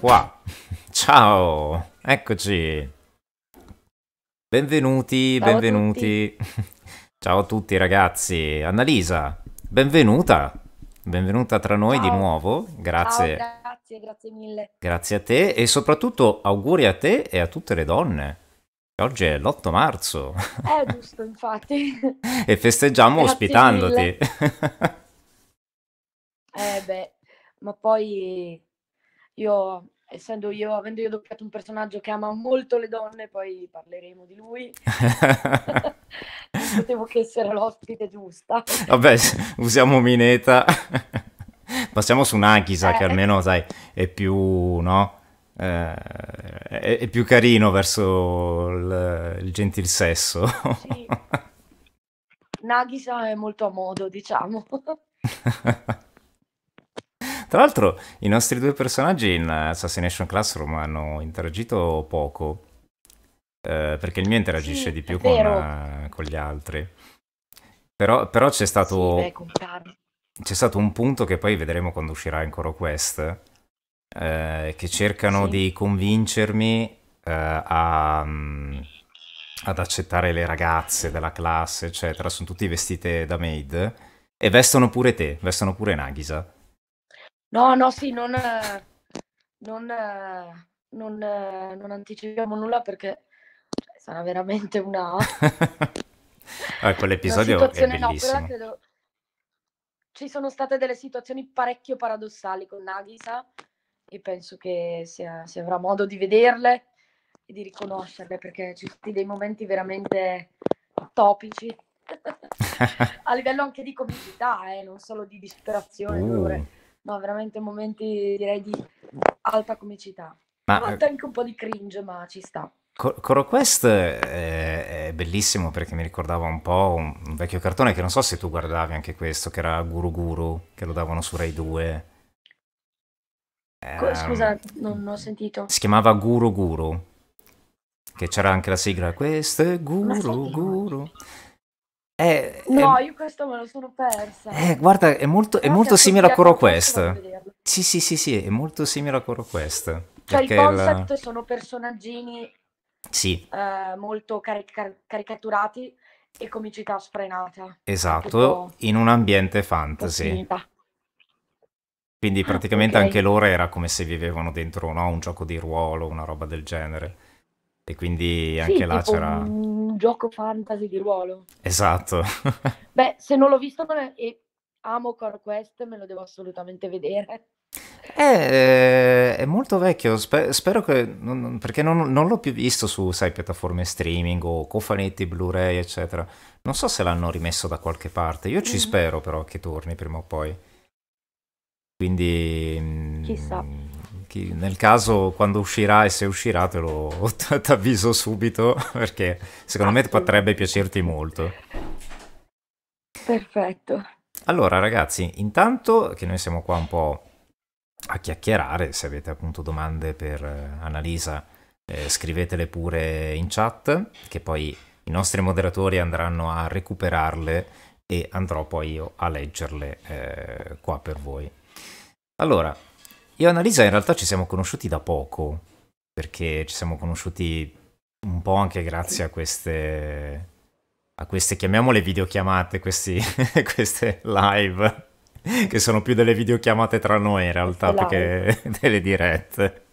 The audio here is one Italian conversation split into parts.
qua. Ciao, eccoci. Benvenuti, Ciao benvenuti. A Ciao a tutti ragazzi. Annalisa, benvenuta. Benvenuta tra noi Ciao. di nuovo. Grazie. Ciao, grazie, grazie mille. Grazie a te e soprattutto auguri a te e a tutte le donne. Oggi è l'8 marzo. È eh, giusto, infatti. e festeggiamo grazie ospitandoti. eh beh, ma poi io essendo io, avendo io doppiato un personaggio che ama molto le donne, poi parleremo di lui, non potevo che essere l'ospite giusta. Vabbè, usiamo Mineta. Passiamo su Nagisa, eh. che almeno, sai, è più, no? Eh, è, è, più carino verso il, il gentil sesso. sì. Nagisa è molto a modo, diciamo. Tra l'altro i nostri due personaggi in Assassination Classroom hanno interagito poco, eh, perché il mio interagisce sì, di più con, uh, con, gli altri. Però, però c'è stato... Sì, c'è stato un punto che poi vedremo quando uscirà in Coro Quest, eh, che cercano sì. di convincermi eh, a, mm, ad accettare le ragazze della classe, eccetera. Sono tutti vestite da maid e vestono pure te, vestono pure Nagisa. No, no, sì, non, non, non, non anticipiamo nulla perché cioè, sarà veramente una... eh, ecco, quell'episodio una è bellissimo. No, credo... Ci sono state delle situazioni parecchio paradossali con Nagisa e penso che si, si avrà modo di vederle e di riconoscerle perché ci sono stati dei momenti veramente topici a livello anche di comicità, eh, non solo di disperazione, uh. No, veramente momenti direi di alta comicità. Ma... Eh, A volte anche un po' di cringe, ma ci sta. Coro Quest è bellissimo perché mi ricordava un po' un vecchio cartone che non so se tu guardavi anche questo, che era Guru Guru, che lo davano su Rai 2. Era... Ehm, scusa, non ho sentito. Si chiamava Guru Guru, che c'era anche la sigla Questo è Guru Guru. È, eh, no, è... io questo me lo sono persa. Eh, guarda, è molto, è molto simile a Coro Quest. Sì, sì, sì, sì, è molto simile a Coro Quest. Cioè il concept la... sono personaggini sì. eh, molto cari car caricaturati e comicità sfrenata. Esatto, in un ambiente fantasy. Quindi ah, praticamente okay. anche loro era come se vivevano dentro no? un gioco di ruolo, una roba del genere. E quindi anche sì, là c'era... Un gioco fantasy di ruolo. Esatto. Beh, se non l'ho visto e amo Core Quest, me lo devo assolutamente vedere. È, eh, è molto vecchio, Sper- spero che... Non, perché non, non, l'ho più visto su, sai, piattaforme streaming o cofanetti, Blu-ray, eccetera. Non so se l'hanno rimesso da qualche parte. Io ci mm spero però che torni prima o poi. Quindi... Chissà. Mm, chi, nel caso quando uscirà e se uscirà te lo avviso subito perché secondo me potrebbe piacerti molto. Perfetto. Allora ragazzi, intanto che noi siamo qua un po' a chiacchierare, se avete appunto domande per eh, Annalisa eh, scrivetele pure in chat che poi i nostri moderatori andranno a recuperarle e andrò poi io a leggerle eh, qua per voi. Allora, io e Annalisa in realtà ci siamo conosciuti da poco, perché ci siamo conosciuti un po' anche grazie a queste, a queste chiamiamole videochiamate, questi, queste live, che sono più delle videochiamate tra noi in realtà, perché delle dirette.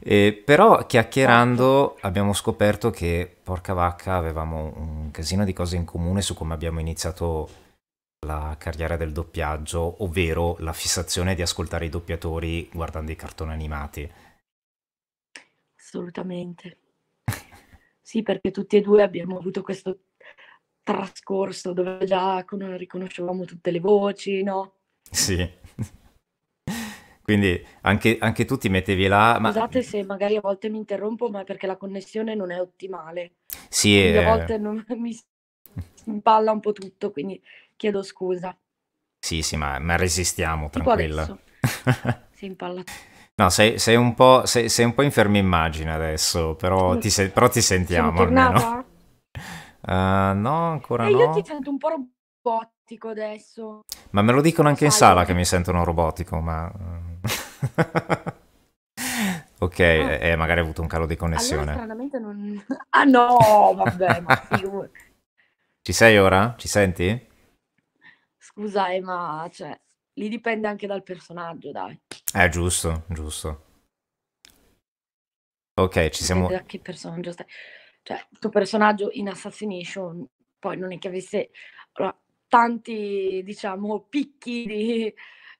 Eh, però chiacchierando esatto. abbiamo scoperto che porca vacca avevamo un casino di cose in comune su come abbiamo iniziato la carriera del doppiaggio, ovvero la fissazione di ascoltare i doppiatori guardando i cartoni animati. Assolutamente. sì, perché tutti e due abbiamo avuto questo trascorso dove già riconoscevamo tutte le voci, no? Sì. Quindi anche, anche, tu ti mettevi là. Ma... Scusate se magari a volte mi interrompo, ma perché la connessione non è ottimale. Sì. Quindi a eh. volte non, mi impalla un po' tutto, quindi chiedo scusa. Sì, sì, ma, ma resistiamo, tranquilla. si impalla. No, sei, sei, un sei, sei, un po', infermi immagine adesso, però ti, se però ti sentiamo almeno. Uh, no, ancora e eh, no. Io ti sento un po' robotico adesso. Ma me lo dicono anche in sala eh. che mi sentono robotico, ma... Mm. ok, ah. eh, magari ha avuto un calo di connessione. Allora, stranamente non... Ah no, vabbè, ma Ci sei ora? Ci senti? scusa, ma cioè, lì dipende anche dal personaggio, dai. Eh, giusto, giusto. Ok, ci siamo... Dipende da che personaggio stai. Cioè, il tuo personaggio in Assassination poi non è che avesse allora, tanti, diciamo, picchi di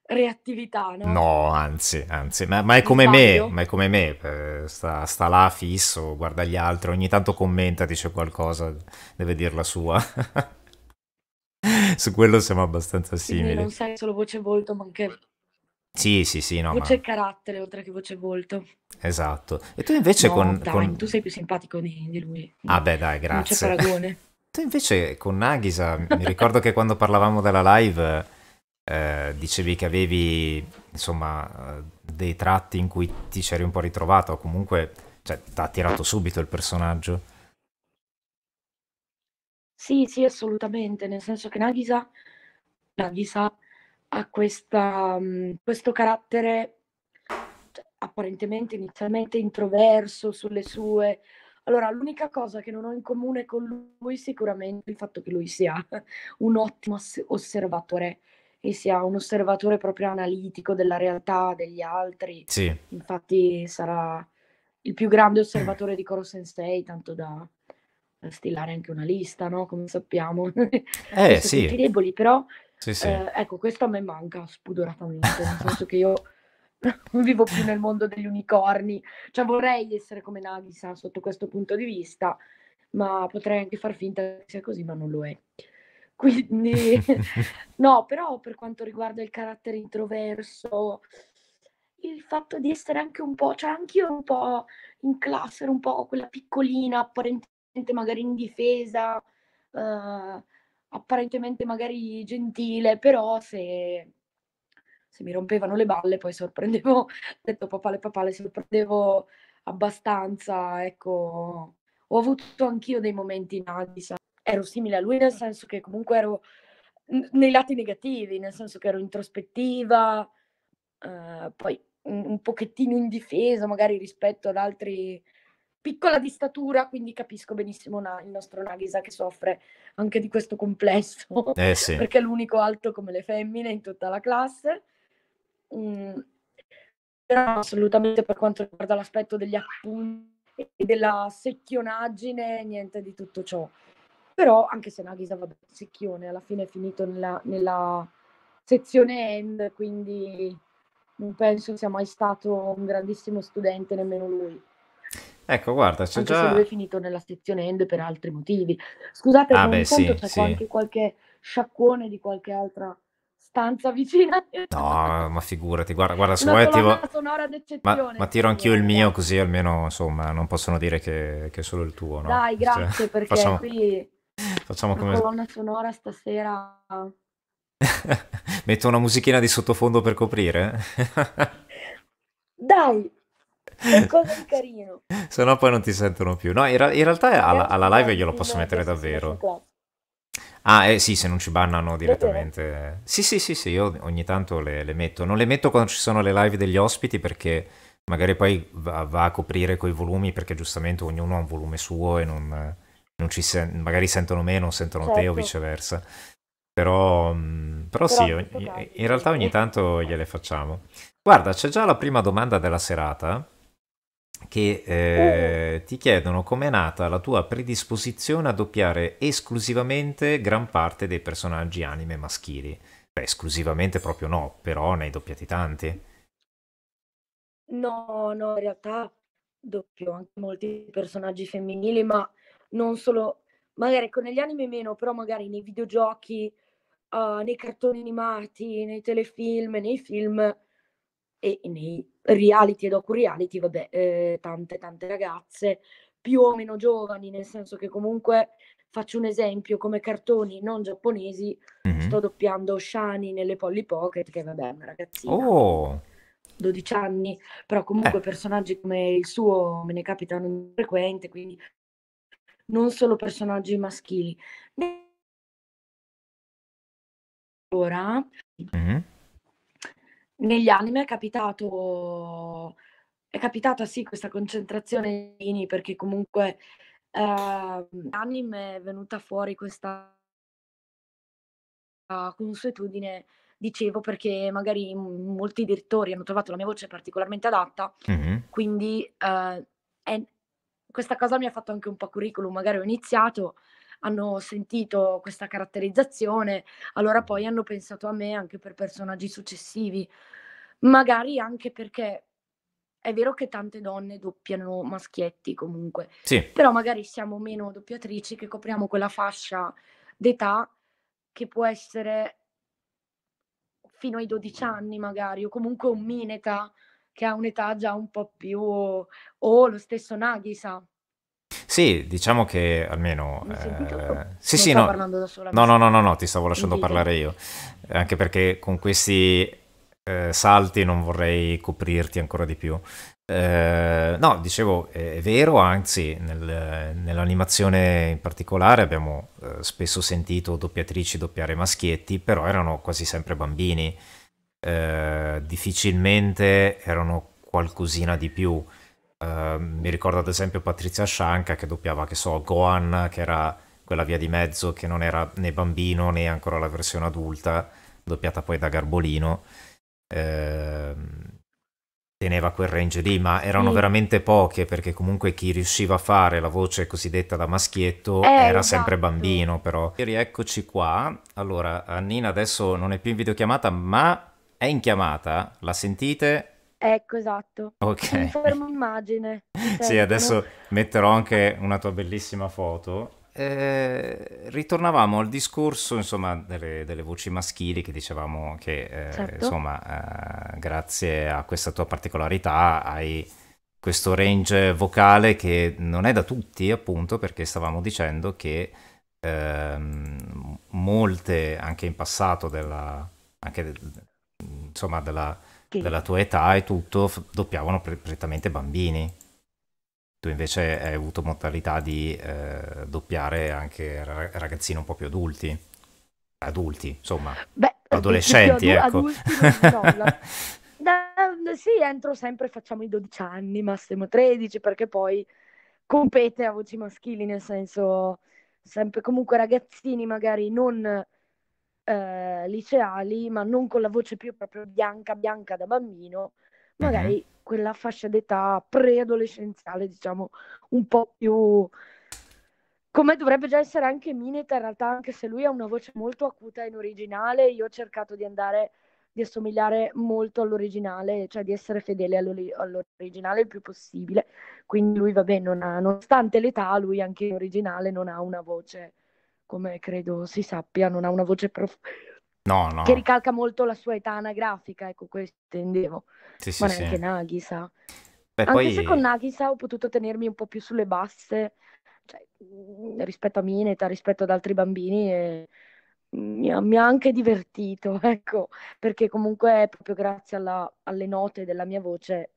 reattività, no? No, anzi, anzi, ma, ma è come me, ma è come me, eh, sta, sta, là fisso, guarda gli altri, ogni tanto commenta, dice qualcosa, deve dire la sua. Su quello siamo abbastanza Quindi simili. non sai solo voce e volto, ma anche Sì, sì, sì, no, ma... voce e carattere, oltre che voce e volto. Esatto. E tu invece No, con... dai, con... tu sei più simpatico di, lui. Ah beh, dai, grazie. Non c'è paragone. Tu invece con Nagisa, mi ricordo che quando parlavamo della live, eh, dicevi che avevi, insomma, eh, dei tratti in cui ti c'eri un po' ritrovato, o comunque, cioè, ti ha attirato subito il personaggio. Sì, sì, assolutamente, nel senso che Nagisa Nagisa ha questa mhmm, questo carattere cioè, apparentemente inizialmente introverso sulle sue allora l'unica cosa che non ho in comune con lui sicuramente è il fatto che lui sia un ottimo ass osservatore e sia un osservatore proprio analitico della realtà, degli altri. Sì. Infatti sarà il più grande osservatore di Coro Sensei, tanto da stilare anche una lista, no? Come sappiamo. Eh sì. Tutti deboli, però sì, sì. Eh, ecco, questo a me manca spudoratamente, nel senso che io non vivo più nel mondo degli unicorni, cioè vorrei essere come Nagisa sotto questo punto di vista, ma potrei anche far finta che sia così, ma non lo è. Quindi, no, però per quanto riguarda il carattere introverso, il fatto di essere anche un po', cioè anch'io un po' in classe, ero un po' quella piccolina, apparentemente magari indifesa, eh, apparentemente magari gentile, però se, se, mi rompevano le balle poi sorprendevo, detto papale papale, sorprendevo abbastanza, ecco, ho avuto anch'io dei momenti in sai? ero simile a lui nel senso che comunque ero nei lati negativi, nel senso che ero introspettiva, eh, poi un, un pochettino indifesa magari rispetto ad altri piccola di statura, quindi capisco benissimo na- il nostro Nagisa che soffre anche di questo complesso, eh sì. perché è l'unico alto come le femmine in tutta la classe. Mm, però assolutamente per quanto riguarda l'aspetto degli appunti e della secchionaggine, niente di tutto ciò. Però anche se Nagisa va bene secchione, alla fine è finito nella, nella sezione end, quindi non penso sia mai stato un grandissimo studente nemmeno lui. Ecco, guarda, c'è già... Anche già... se lui è finito nella sezione end per altri motivi. Scusate, ah, non beh, conto sì, c'è sì. anche qualche sciacquone di qualche altra stanza vicina. No, ma figurati, guarda, guarda se vuoi tiro... sonora d'eccezione. Ma, ma tiro anch'io il mio così almeno, insomma, non possono dire che, che è solo il tuo, no? Dai, cioè, grazie, cioè, perché facciamo... qui... Facciamo come... La colonna sonora stasera... Metto una musichina di sottofondo per coprire? Dai, qualcosa carino. Se no poi non ti sentono più. No, in, ra- in realtà alla, alla live glielo posso mettere davvero. Ah, eh sì, se non ci bannano direttamente. Sì, sì, sì, sì, io ogni tanto le, le, metto. Non le metto quando ci sono le live degli ospiti perché magari poi va, va a coprire coi volumi perché giustamente ognuno ha un volume suo e non, non ci sen- magari sentono meno, sentono certo. te o certo. viceversa. Però, mm, però, però sì, ogni, in realtà ogni tanto gliele facciamo. Guarda, c'è già la prima domanda della serata che eh, ti chiedono com'è nata la tua predisposizione a doppiare esclusivamente gran parte dei personaggi anime maschili. Beh, esclusivamente proprio no, però ne hai doppiati tanti. No, no, in realtà doppio anche molti personaggi femminili, ma non solo, magari con ecco, gli anime meno, però magari nei videogiochi, uh, nei cartoni animati, nei telefilm, nei film e nei reality e docu reality, vabbè, eh, tante tante ragazze più o meno giovani, nel senso che comunque faccio un esempio come cartoni non giapponesi, mm-hmm. sto doppiando Shani nelle Polly Pocket, che vabbè, è una ragazzina. Oh. 12 anni, però comunque eh. personaggi come il suo me ne capitano frequente, quindi non solo personaggi maschili. Ora mm-hmm. Negli anime è capitato è capitata sì questa concentrazione ini perché comunque eh, anime è venuta fuori questa consuetudine dicevo perché magari molti direttori hanno trovato la mia voce particolarmente adatta mm-hmm. quindi eh, è, questa cosa mi ha fatto anche un po' curriculum magari ho iniziato hanno sentito questa caratterizzazione, allora poi hanno pensato a me anche per personaggi successivi, magari anche perché è vero che tante donne doppiano maschietti comunque, sì. però magari siamo meno doppiatrici che copriamo quella fascia d'età che può essere fino ai 12 anni magari, o comunque un mineta che ha un'età già un po' più, o lo stesso Nagisa, sì, diciamo che almeno... Eh, sì, sì, no. No, no, no, no, no, ti stavo lasciando parlare io. Eh, anche perché con questi eh, salti non vorrei coprirti ancora di più. Eh, no, dicevo, è, vero, anzi, nel, nell'animazione in particolare abbiamo eh, spesso sentito doppiatrici doppiare maschietti, però erano quasi sempre bambini, eh, difficilmente erano qualcosina di più. Ehm, mi ricordo ad esempio Patrizia Scianca che doppiava, che so, Gohan, che era quella via di mezzo che non era né bambino né ancora la versione adulta, doppiata poi da Garbolino. Eh, teneva quel range lì, ma erano mm. veramente poche perché comunque chi riusciva a fare la voce cosiddetta da maschietto eh, era esatto. sempre bambino però. Rieccoci qua, allora Annina adesso non è più in videochiamata ma è in chiamata, la sentite? Ecco, esatto. Ok. Fermo immagine. sì, adesso metterò anche una tua bellissima foto. Eh, ritornavamo al discorso insomma, delle, delle, voci maschili che dicevamo che eh, certo. insomma, eh, grazie a questa tua particolarità hai questo range vocale che non è da tutti appunto perché stavamo dicendo che ehm, molte anche in passato della, anche, insomma, della che... della tua età e tutto, doppiavano pre- prettamente bambini. Tu invece hai avuto modalità di eh, doppiare anche ragazzini un po' più adulti. Adulti, insomma. Beh, adolescenti, adu- ecco. Adulti da, sì, entro sempre facciamo i 12 anni, massimo 13, perché poi compete a voci maschili, nel senso sempre comunque ragazzini magari non eh, liceali, ma non con la voce più proprio bianca, bianca da bambino, magari uh-huh. quella fascia d'età preadolescenziale, diciamo, un po' più come dovrebbe già essere anche Mineta in realtà, anche se lui ha una voce molto acuta in originale, io ho cercato di andare di assomigliare molto all'originale, cioè di essere fedele all'originale il più possibile. Quindi lui, vabbè, non ha, nonostante l'età, lui anche in originale non ha una voce come credo si sappia, non ha una voce prof... no, no. che ricalca molto la sua età anagrafica, ecco questo intendevo. Sì, sì, Ma sì. neanche Nagisa. Beh, Anche poi... se con Nagisa ho potuto tenermi un po' più sulle basse, cioè, mm, rispetto a Mineta, rispetto ad altri bambini, e... mi, ha, mi, ha, anche divertito, ecco, perché comunque è proprio grazie alla, alle note della mia voce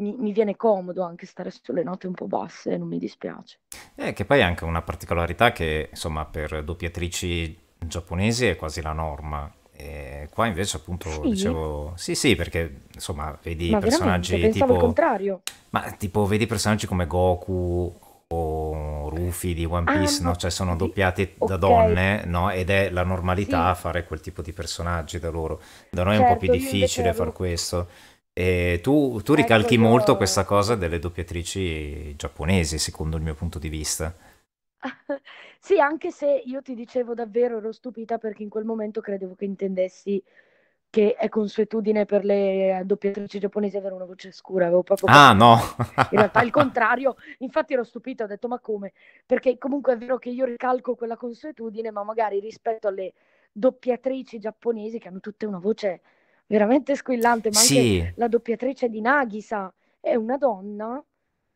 mi, mi, viene comodo anche stare sulle note un po' basse, non mi dispiace. E eh, che poi è anche una particolarità che insomma per doppiatrici giapponesi è quasi la norma. E qua invece appunto sì. dicevo sì sì perché insomma vedi Ma personaggi tipo... il contrario. Ma tipo vedi personaggi come Goku o Rufy di One ah, Piece, ah, no? cioè sono doppiati okay. da donne, no? ed è la normalità sì. fare quel tipo di personaggi da loro. Da noi certo, è un po' più certo, difficile far avevo... questo. E tu, tu ricalchi ecco, molto io... questa cosa delle doppiatrici giapponesi, secondo il mio punto di vista. sì, anche se io ti dicevo davvero ero stupita perché in quel momento credevo che intendessi che è consuetudine per le doppiatrici giapponesi avere una voce scura. Avevo proprio ah, no! in realtà il contrario. Infatti ero stupita, ho detto ma come? Perché comunque è vero che io ricalco quella consuetudine, ma magari rispetto alle doppiatrici giapponesi che hanno tutte una voce veramente squillante, ma sì. anche la doppiatrice di Nagisa è una donna,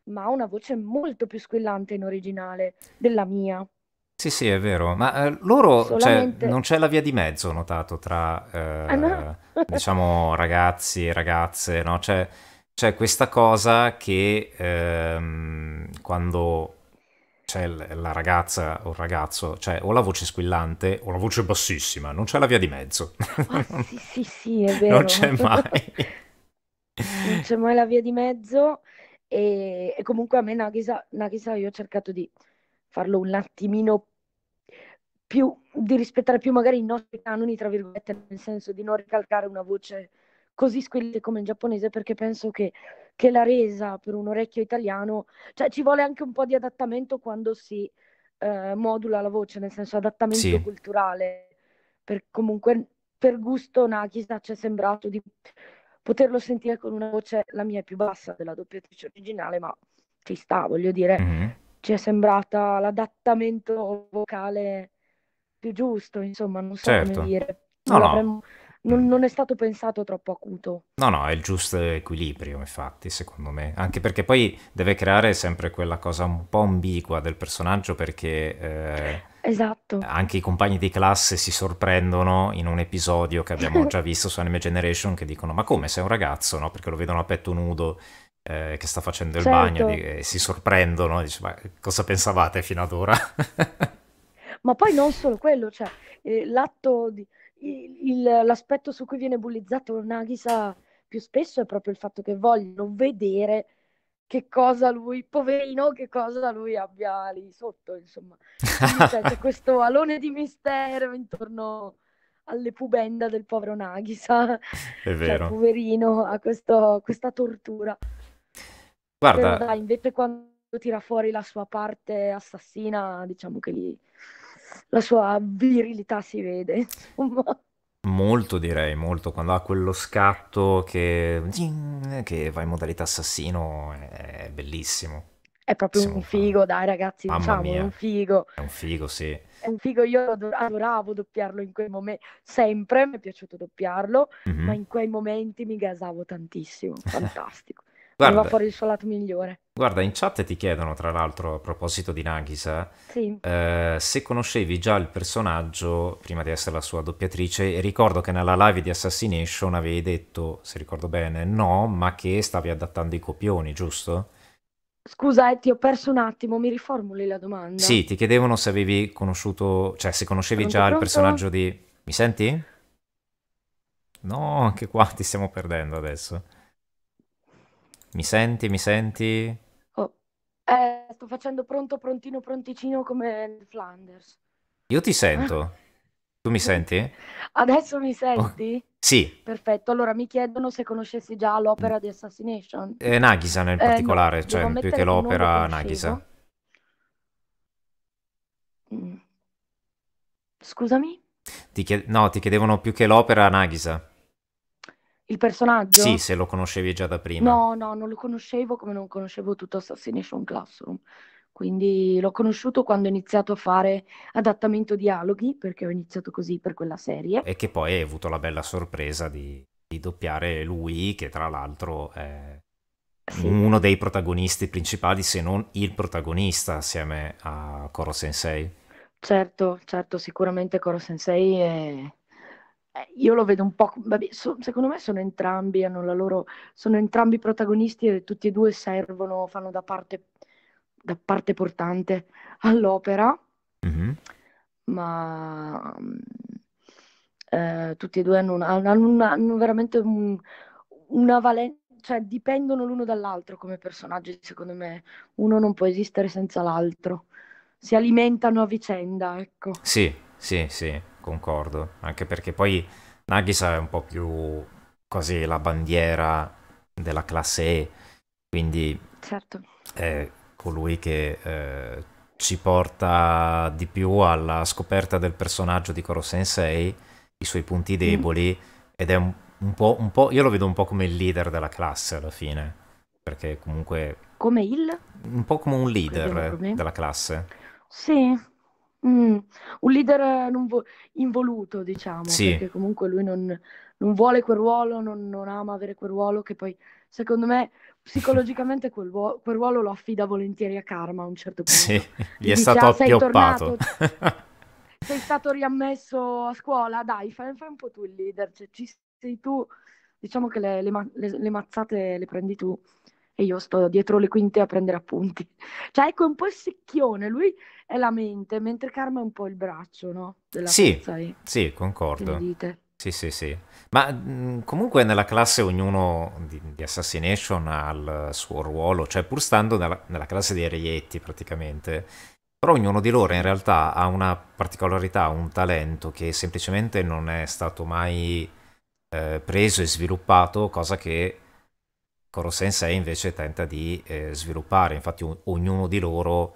ma ha una voce molto più squillante in originale della mia. Sì, sì, è vero, ma eh, loro cioè, Solamente... cioè, non c'è la via di mezzo, ho notato, tra eh, ah, no? diciamo ragazzi e ragazze, no? C'è, questa cosa che ehm, quando c'è la ragazza o il ragazzo, cioè o la voce squillante o la voce bassissima, non c'è la via di mezzo. Oh, sì, sì, sì, è vero. Non c'è mai. non c'è mai la via di mezzo e, e comunque a me Nagisa, Nagisa io ho cercato di farlo un attimino più, di rispettare più magari i nostri canoni, tra virgolette, nel senso di non ricalcare una voce così squillante come in giapponese perché penso che che l'ha resa per un orecchio italiano, cioè ci vuole anche un po' di adattamento quando si eh, modula la voce, nel senso adattamento sì. culturale, per comunque per gusto Nakisa ci è sembrato di poterlo sentire con una voce, la mia è più bassa della doppiatrice originale, ma ci sta, voglio dire, mm-hmm. ci è sembrata l'adattamento vocale più giusto, insomma, non so certo. come dire. No, no non, non, è stato pensato troppo acuto. No, no, è il giusto equilibrio, infatti, secondo me. Anche perché poi deve creare sempre quella cosa un po' ambigua del personaggio perché... Eh, esatto. Anche i compagni di classe si sorprendono in un episodio che abbiamo già visto su Anime Generation che dicono ma come sei un ragazzo, no? Perché lo vedono a petto nudo eh, che sta facendo il certo. bagno e si sorprendono, dice ma cosa pensavate fino ad ora? ma poi non solo quello, cioè eh, l'atto di l'aspetto su cui viene bullizzato Nagisa più spesso è proprio il fatto che vogliono vedere che cosa lui, poverino, che cosa lui abbia lì sotto, insomma. Cioè, c'è questo alone di mistero intorno alle pubenda del povero Nagisa. È cioè, vero. Cioè, poverino, a questo, questa tortura. Guarda... Però dai, invece quando tira fuori la sua parte assassina, diciamo che lì... Gli la sua virilità si vede, insomma. Molto direi, molto, quando ha quello scatto che, che va in modalità assassino è bellissimo. È proprio Siamo un figo, fan. dai ragazzi, Mamma diciamo, mia. è un figo. È un figo, sì. È un figo, io adoravo doppiarlo in quei momenti, sempre mi è piaciuto doppiarlo, mm-hmm. ma in quei momenti mi gasavo tantissimo, fantastico. Guarda, va fuori il suo lato migliore. Guarda, in chat ti chiedono, tra l'altro, a proposito di Nagisa, eh, sì. eh, se conoscevi già il personaggio prima di essere la sua doppiatrice. Ricordo che nella live di Assassination avevi detto, se ricordo bene, no, ma che stavi adattando i copioni, giusto? Scusa, eh, ti ho perso un attimo, mi riformuli la domanda. Sì, ti chiedevano se avevi conosciuto, cioè se conoscevi pronto, già pronto? il personaggio di... Mi senti? No, anche qua ti stiamo perdendo adesso. Mi senti, mi senti? Oh. Eh, sto facendo pronto, prontino, pronticino come Flanders. Io ti sento. tu mi senti? Adesso mi oh, senti? Oh. Sì. Perfetto, allora mi chiedono se conoscessi già l'opera di Assassination. Eh, Nagisa nel particolare, eh, no, cioè più che l'opera Nagisa. Mm. Scusami? Ti chied... No, ti chiedevano più che l'opera Nagisa. Il personaggio? Sì, se lo conoscevi già da prima. No, no, non lo conoscevo come non conoscevo tutto Assassination Classroom. Quindi l'ho conosciuto quando ho iniziato a fare adattamento dialoghi, perché ho iniziato così per quella serie. E che poi hai avuto la bella sorpresa di, di doppiare lui, che tra l'altro è sì. uno dei protagonisti principali, se non il protagonista, assieme a Koro Sensei. Certo, certo, sicuramente Koro Sensei è eh, io lo vedo un po', vabbè, so, secondo me sono entrambi, hanno la loro, sono entrambi protagonisti e tutti e due servono, fanno da parte, da parte portante all'opera, mm-hmm. ma mm, eh, tutti e due hanno, una, hanno, una, hanno veramente un, una valenza cioè dipendono l'uno dall'altro come personaggi, secondo me. Uno non può esistere senza l'altro. Si alimentano a vicenda, ecco. Sì, sì, sì concordo, anche perché poi Nagisa è un po' più quasi la bandiera della classe E, quindi certo. è colui che eh, ci porta di più alla scoperta del personaggio di Koro Sensei, i suoi punti mm. deboli, mm. ed è un, un, po', un po', io lo vedo un po' come il leader della classe alla fine, perché comunque... Come il? Un po' come un leader della classe. Sì, Mm, un leader non vo- involuto, diciamo, Sì, perché comunque lui non, non vuole quel ruolo, non, non ama avere quel ruolo, che poi secondo me psicologicamente quel, ruo- quel ruolo lo affida volentieri a Karma a un certo punto. gli Gli è stato ah, sei appioppato. sei stato riammesso a scuola, dai, fai, fai un po' tu il leader, cioè, ci sei tu, diciamo che le, le le- le mazzate le prendi tu e io sto dietro le quinte a prendere appunti. Cioè, ecco, è un po' il secchione, lui è la mente, mentre Karma è un po' il braccio, no? Della sì, forza, eh. sì, concordo. Sì, sì, sì. Ma mh, comunque nella classe ognuno di, di, Assassination ha il suo ruolo, cioè pur stando nella, nella classe dei reietti praticamente, però ognuno di loro in realtà ha una particolarità, un talento che semplicemente non è stato mai eh, preso e sviluppato, cosa che Koro Sensei invece tenta di eh, sviluppare, infatti un, ognuno di loro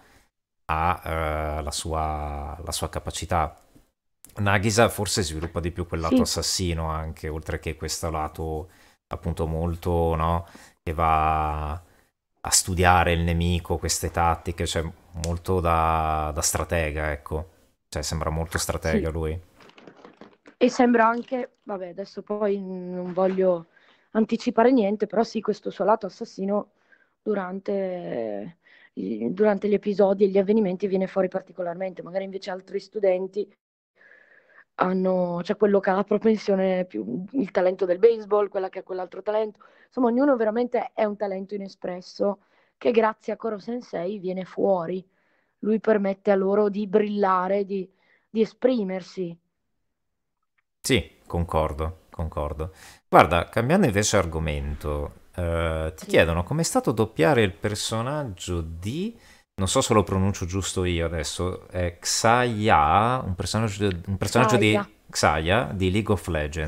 ha eh, la, sua, la, sua, capacità. Nagisa forse sviluppa di più quel lato sì. assassino anche, oltre che questo lato appunto molto, no, che va a studiare il nemico, queste tattiche, cioè molto da, da stratega, ecco. Cioè sembra molto stratega sì. lui. E sembra anche, vabbè, adesso poi non voglio anticipare niente, però sì, questo suo lato assassino durante, durante gli episodi e gli avvenimenti viene fuori particolarmente, magari invece altri studenti hanno, cioè quello che ha la propensione più, il talento del baseball, quella che ha quell'altro talento, insomma ognuno veramente è un talento inespresso che grazie a Koro Sensei viene fuori, lui permette a loro di brillare, di, di esprimersi. Sì, concordo, concordo. Guarda, cambiando invece argomento, eh, ti Sì. chiedono com'è stato doppiare il personaggio di, non so se lo pronuncio giusto io adesso, è eh, Xaya, un personaggio, un personaggio di Xaya di League of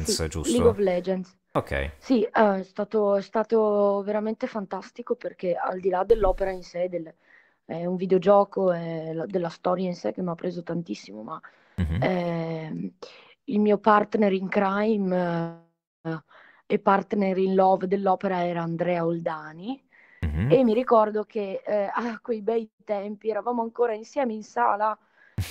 sì, giusto? League of Legends. Ok. Sì, eh, è stato, è stato veramente fantastico perché al di là dell'opera in sé, del, è un videogioco e la- della storia in sé che mi ha preso tantissimo, ma Mhm. ehm, il mio partner in crime e partner in love dell'opera era Andrea Oldani. Mm-hmm. E mi ricordo che eh, a quei bei tempi eravamo ancora insieme in sala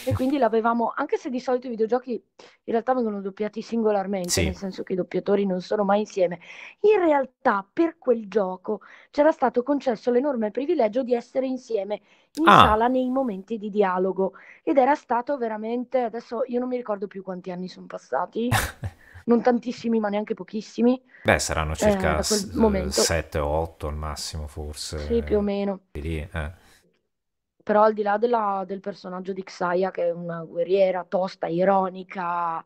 e quindi l'avevamo, anche se di solito i videogiochi in realtà vengono doppiati singolarmente, sì. nel senso che i doppiatori non sono mai insieme, in realtà per quel gioco c'era stato concesso l'enorme privilegio di essere insieme in ah. sala nei momenti di dialogo ed era stato veramente, adesso io non mi ricordo più quanti anni sono passati. non tantissimi ma neanche pochissimi. Beh, saranno eh, circa eh, 7 o 8 al massimo forse. Sì, più o meno. Lì, eh. Però al di là della, del personaggio di Xaia, che è una guerriera tosta, ironica,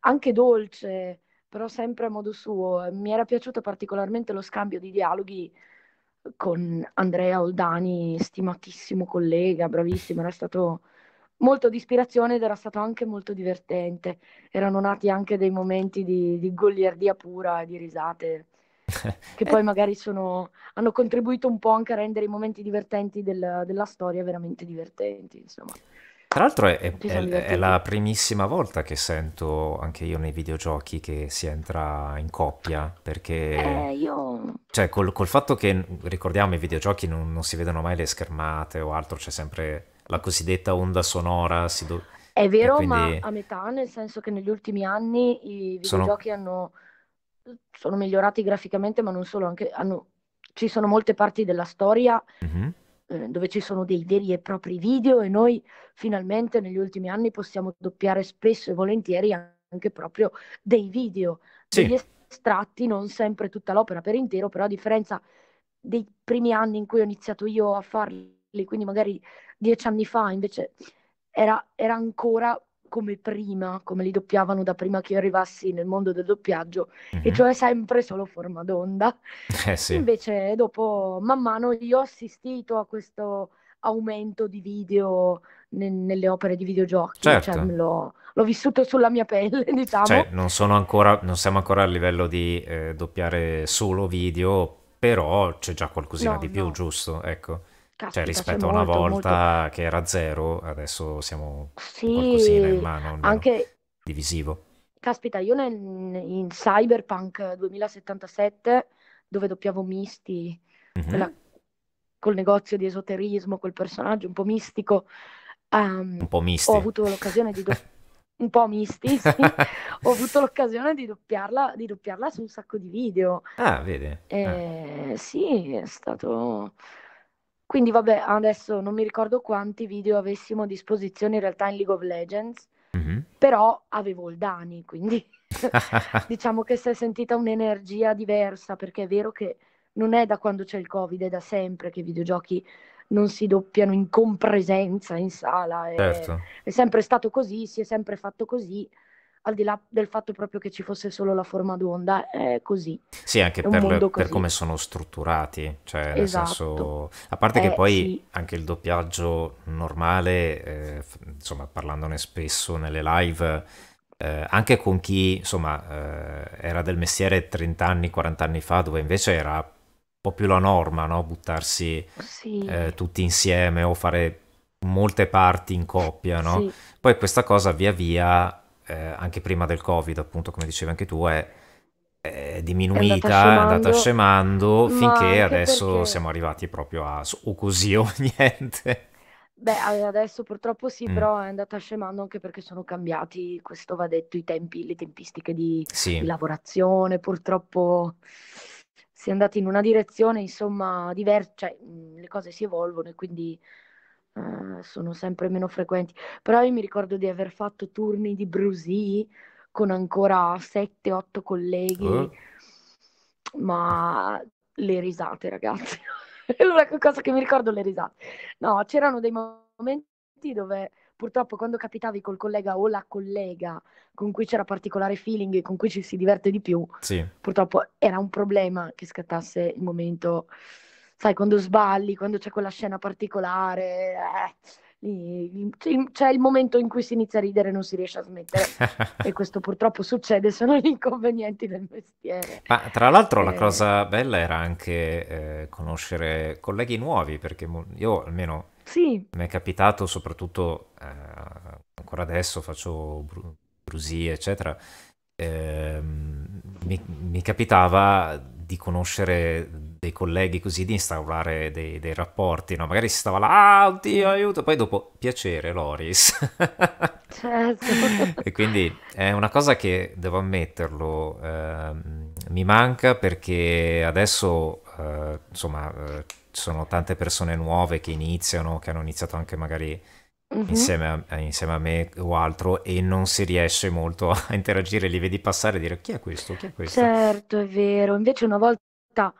anche dolce, però sempre a modo suo, mi era piaciuto particolarmente lo scambio di dialoghi con Andrea Oldani, stimatissimo collega, bravissimo, era stato molto di ispirazione ed era stato anche molto divertente. Erano nati anche dei momenti di, di gogliardia pura, di risate, che poi magari sono, hanno contribuito un po' anche a rendere i momenti divertenti del- della storia veramente divertenti, insomma. Tra l'altro è, è- è- è la primissima volta che sento anche io nei videogiochi che si entra in coppia, perché... Eh, io... Cioè, col, col fatto che, ricordiamo, i videogiochi non, non si vedono mai le schermate o altro, c'è sempre la cosiddetta onda sonora. Si do... È vero, quindi... ma a metà, nel senso che negli ultimi anni i videogiochi sono... hanno... sono migliorati graficamente, ma non solo, anche hanno... ci sono molte parti della storia mm-hmm. eh, dove ci sono dei veri e propri video e noi finalmente negli ultimi anni possiamo doppiare spesso e volentieri anche proprio dei video, sì. degli estratti, non sempre tutta l'opera per intero, però a differenza dei primi anni in cui ho iniziato io a farli, quindi magari dieci anni fa, invece era, era ancora come prima, come li doppiavano da prima che io arrivassi nel mondo del doppiaggio, mm-hmm. e mhm. cioè sempre solo forma d'onda. Eh sì. Invece dopo, man mano, io ho assistito a questo aumento di video ne- nelle opere di videogiochi, cioè, certo. cioè, l'ho, l'ho, vissuto sulla mia pelle, diciamo. Cioè, non, sono ancora, non siamo ancora a livello di eh, doppiare solo video, però c'è già qualcosina no, di più, giusto? Ecco. Cioè, Caspita, cioè rispetto a una molto, volta molto... che era zero, adesso siamo sì, qualcosina in mano, anche... divisivo. Caspita, io nel, in Cyberpunk 2077, dove doppiavo Misty, mm-hmm. quella, col negozio di esoterismo, quel personaggio un po' mistico, um, un po' misti. ho avuto l'occasione di... Do- un po' misti, sì. ho avuto l'occasione di doppiarla, di doppiarla, su un sacco di video. Ah, vedi? Ah. Eh, Sì, è stato quindi vabbè, adesso non mi ricordo quanti video avessimo a disposizione in realtà in League of Legends, mm-hmm. però avevo il Dani, quindi diciamo che si è sentita un'energia diversa, perché è vero che non è da quando c'è il Covid, è da sempre che i videogiochi non si doppiano in compresenza in sala, è, certo. è sempre stato così, si è sempre fatto così, al di là del fatto proprio che ci fosse solo la forma d'onda, è così. Sì, anche per, così. per, come sono strutturati, cioè nel esatto. senso, a parte eh, che poi sì. anche il doppiaggio normale, eh, insomma parlandone spesso nelle live, eh, anche con chi insomma eh, era del mestiere 30 anni, 40 anni fa, dove invece era un po' più la norma, no? buttarsi sì. Eh, tutti insieme o fare molte parti in coppia, no? sì. Poi questa cosa via via eh, anche prima del Covid, appunto, come dicevi anche tu, è, è diminuita, è andata scemando, scemando finché adesso perché... siamo arrivati proprio a o così o niente. Beh, adesso purtroppo sì, mm. però è andata scemando anche perché sono cambiati, questo va detto, i tempi, le tempistiche di, sì. di lavorazione, purtroppo si è andati in una direzione, insomma, diversa, cioè mh, mm, le cose si evolvono e quindi Ah, sono sempre meno frequenti, però io mi ricordo di aver fatto turni di brusì con ancora 7-8 colleghi, eh? ma le risate ragazzi, è l'unica cosa che mi ricordo le risate. No, c'erano dei momenti dove purtroppo quando capitavi col collega o la collega con cui c'era particolare feeling e con cui ci si diverte di più, sì. purtroppo era un problema che scattasse il momento sai, quando sballi, quando c'è quella scena particolare, eh, c'è il momento in cui si inizia a ridere e non si riesce a smettere. e questo purtroppo succede, sono gli inconvenienti del mestiere. Ma tra l'altro eh. la cosa bella era anche eh, conoscere colleghi nuovi, perché io almeno... Sì. Mi è capitato soprattutto, eh, ancora adesso faccio brusie, eccetera, ehm, mi, mi capitava di conoscere dei colleghi così di instaurare dei, dei rapporti, no? Magari si stava là, ah, oddio, aiuto, poi dopo, piacere, Loris. certo. e quindi è una cosa che, devo ammetterlo, eh, mi manca perché adesso, eh, insomma, eh, ci sono tante persone nuove che iniziano, che hanno iniziato anche magari... Uh-huh. Insieme, a, eh, insieme, a, me o altro e non si riesce molto a interagire, li vedi passare e dire chi è questo, chi è questo. Certo, è vero, invece una volta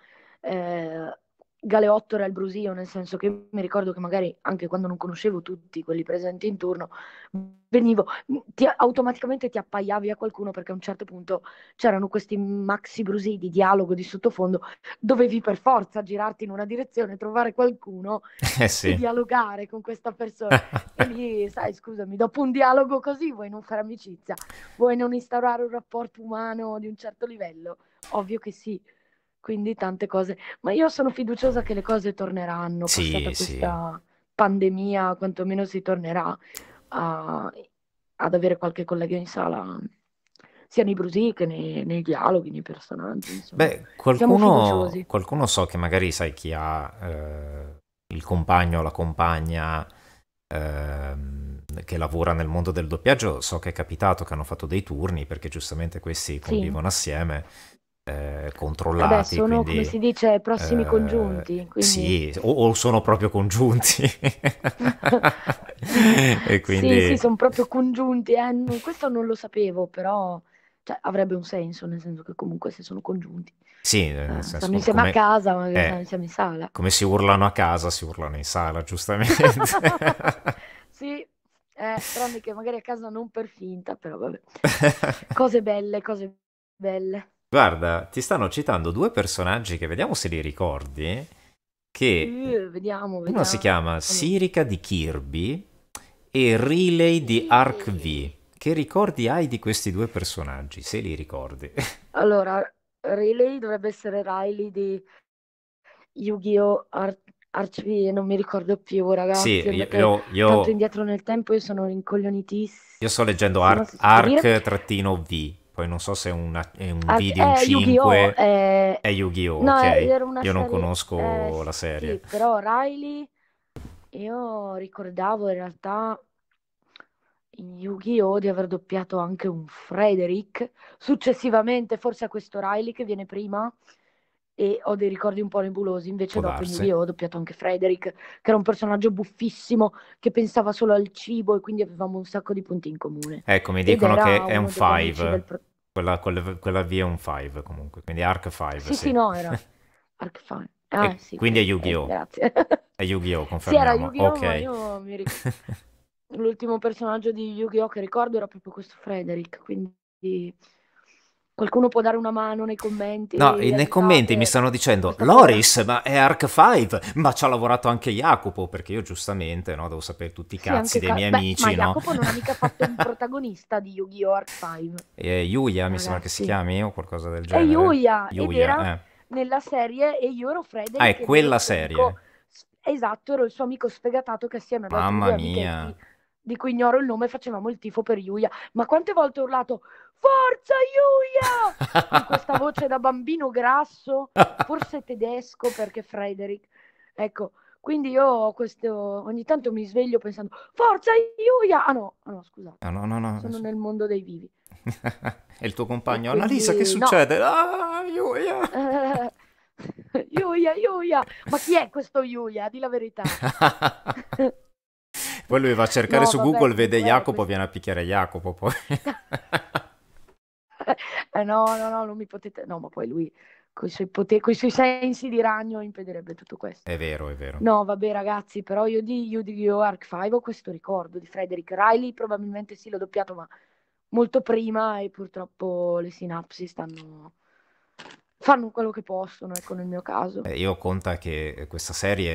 eh, Galeotto era il brusio, nel senso che mi ricordo che magari anche quando non conoscevo tutti quelli presenti intorno, venivo, ti, automaticamente ti appaiavi a qualcuno perché a un certo punto c'erano questi maxi brusii di dialogo di sottofondo, dovevi per forza girarti in una direzione, trovare qualcuno eh sì. e dialogare con questa persona. e lì, sai, scusami, dopo un dialogo così vuoi non fare amicizia, vuoi non instaurare un rapporto umano di un certo livello? Ovvio che sì quindi tante cose. Ma io sono fiduciosa che le cose torneranno, Sì, sì. questa pandemia, quantomeno si tornerà a- ad avere qualche collega in sala, sia nei brusì che nei, nei dialoghi, nei personaggi, insomma. Beh, qualcuno, qualcuno so che magari sai chi ha eh, il compagno o la compagna ehm, che lavora nel mondo del doppiaggio, so che è capitato che hanno fatto dei turni perché giustamente questi Sì, convivono assieme eh, eh controllati. Vabbè, sono quindi, come si dice prossimi eh, congiunti. Quindi... Sì, o, o, sono proprio congiunti. e quindi... Sì, sì, sono proprio congiunti. Eh. Questo non lo sapevo, però cioè, avrebbe un senso, nel senso che comunque se sono congiunti. Sì, eh, ah, nel senso, siamo insieme come... a casa, ma eh, siamo in sala. Come si urlano a casa, si urlano in sala, giustamente. sì, eh, tranne che magari a casa non per finta, però vabbè. cose belle, cose belle. Guarda, ti stanno citando due personaggi che vediamo se li ricordi, che uh, vediamo, vediamo. uno si chiama Sirica di Kirby e Relay di Arc V. Che ricordi hai di questi due personaggi, se li ricordi? Allora, Relay dovrebbe essere Riley di Yu-Gi-Oh! Ar- Arch V, non mi ricordo più, ragazzi. Sì, io, io... indietro nel tempo, io sono incoglionitissimo. Io sto leggendo Ar- Arc-V poi non so se è, una, è un video in 5 è Yu-Gi-Oh! No, okay. Io serie, non conosco eh, la serie. Sì, però Riley io ricordavo in realtà in Yu-Gi-Oh! di aver doppiato anche un Frederick. Successivamente, forse a questo Riley che viene prima, e ho dei ricordi un po' nebulosi. Invece Può dopo darsi. in yu ho doppiato anche Frederick, che era un personaggio buffissimo, che pensava solo al cibo e quindi avevamo un sacco di punti in comune. Ecco, mi dicono che è un 5. Quella, quella, quella via è un 5 comunque, quindi Arc 5. Sì, sì, sì no, era Arc 5. Ah, sì, quindi è Yu-Gi-Oh! Eh, grazie. È Yu-Gi-Oh! Confermiamo. Sì, era Yu-Gi-Oh! Okay. io mi ricordo... L'ultimo personaggio di Yu-Gi-Oh! che ricordo era proprio questo Frederick, quindi Qualcuno può dare una mano nei commenti? No, nei commenti mi stanno dicendo Loris, ma è Arc 5, ma ci ha lavorato anche Jacopo, perché io giustamente no, devo sapere tutti i cazzi sì, dei ca- miei beh, amici. Ma no? Jacopo non ha mica fatto un protagonista di Yu-Gi-Oh! Arc 5. Eh, Yuya Ragazzi. mi sembra che si chiami o qualcosa del genere. È Yuya, Yuya ed era eh. nella serie e io ero Fred. Ah, è quella serie. Amico, esatto, ero il suo amico sfegatato che assieme a Mamma mia. Amichetti di cui ignoro il nome, facevamo il tifo per Yuya. Ma quante volte ho urlato Forza Yuya! con questa voce da bambino grasso, forse tedesco perché Frederick. Ecco, quindi io ho questo, ogni tanto mi sveglio pensando Forza Yuya! Ah no, ah no scusate. Ah, no, no, no, Sono nel mondo dei vivi. e il tuo compagno, quindi, Annalisa, che succede? No. Ah, Yuya! Eh, Yuya, Yuya! Ma chi è questo Yuya? Di la verità. Poi lui va a cercare no, su vabbè, Google, vede Jacopo, viene a picchiare Jacopo poi. eh, no, no, no, non mi potete... No, ma poi lui con i suoi, pote... suoi sensi di ragno impedirebbe tutto questo. È vero, è vero. No, vabbè ragazzi, però io di Yu-Gi-Oh! Arc 5 ho questo ricordo di Frederick Riley, probabilmente sì, l'ho doppiato, ma molto prima e purtroppo le sinapsi stanno fanno quello che possono, ecco nel mio caso. Eh, io conta che questa serie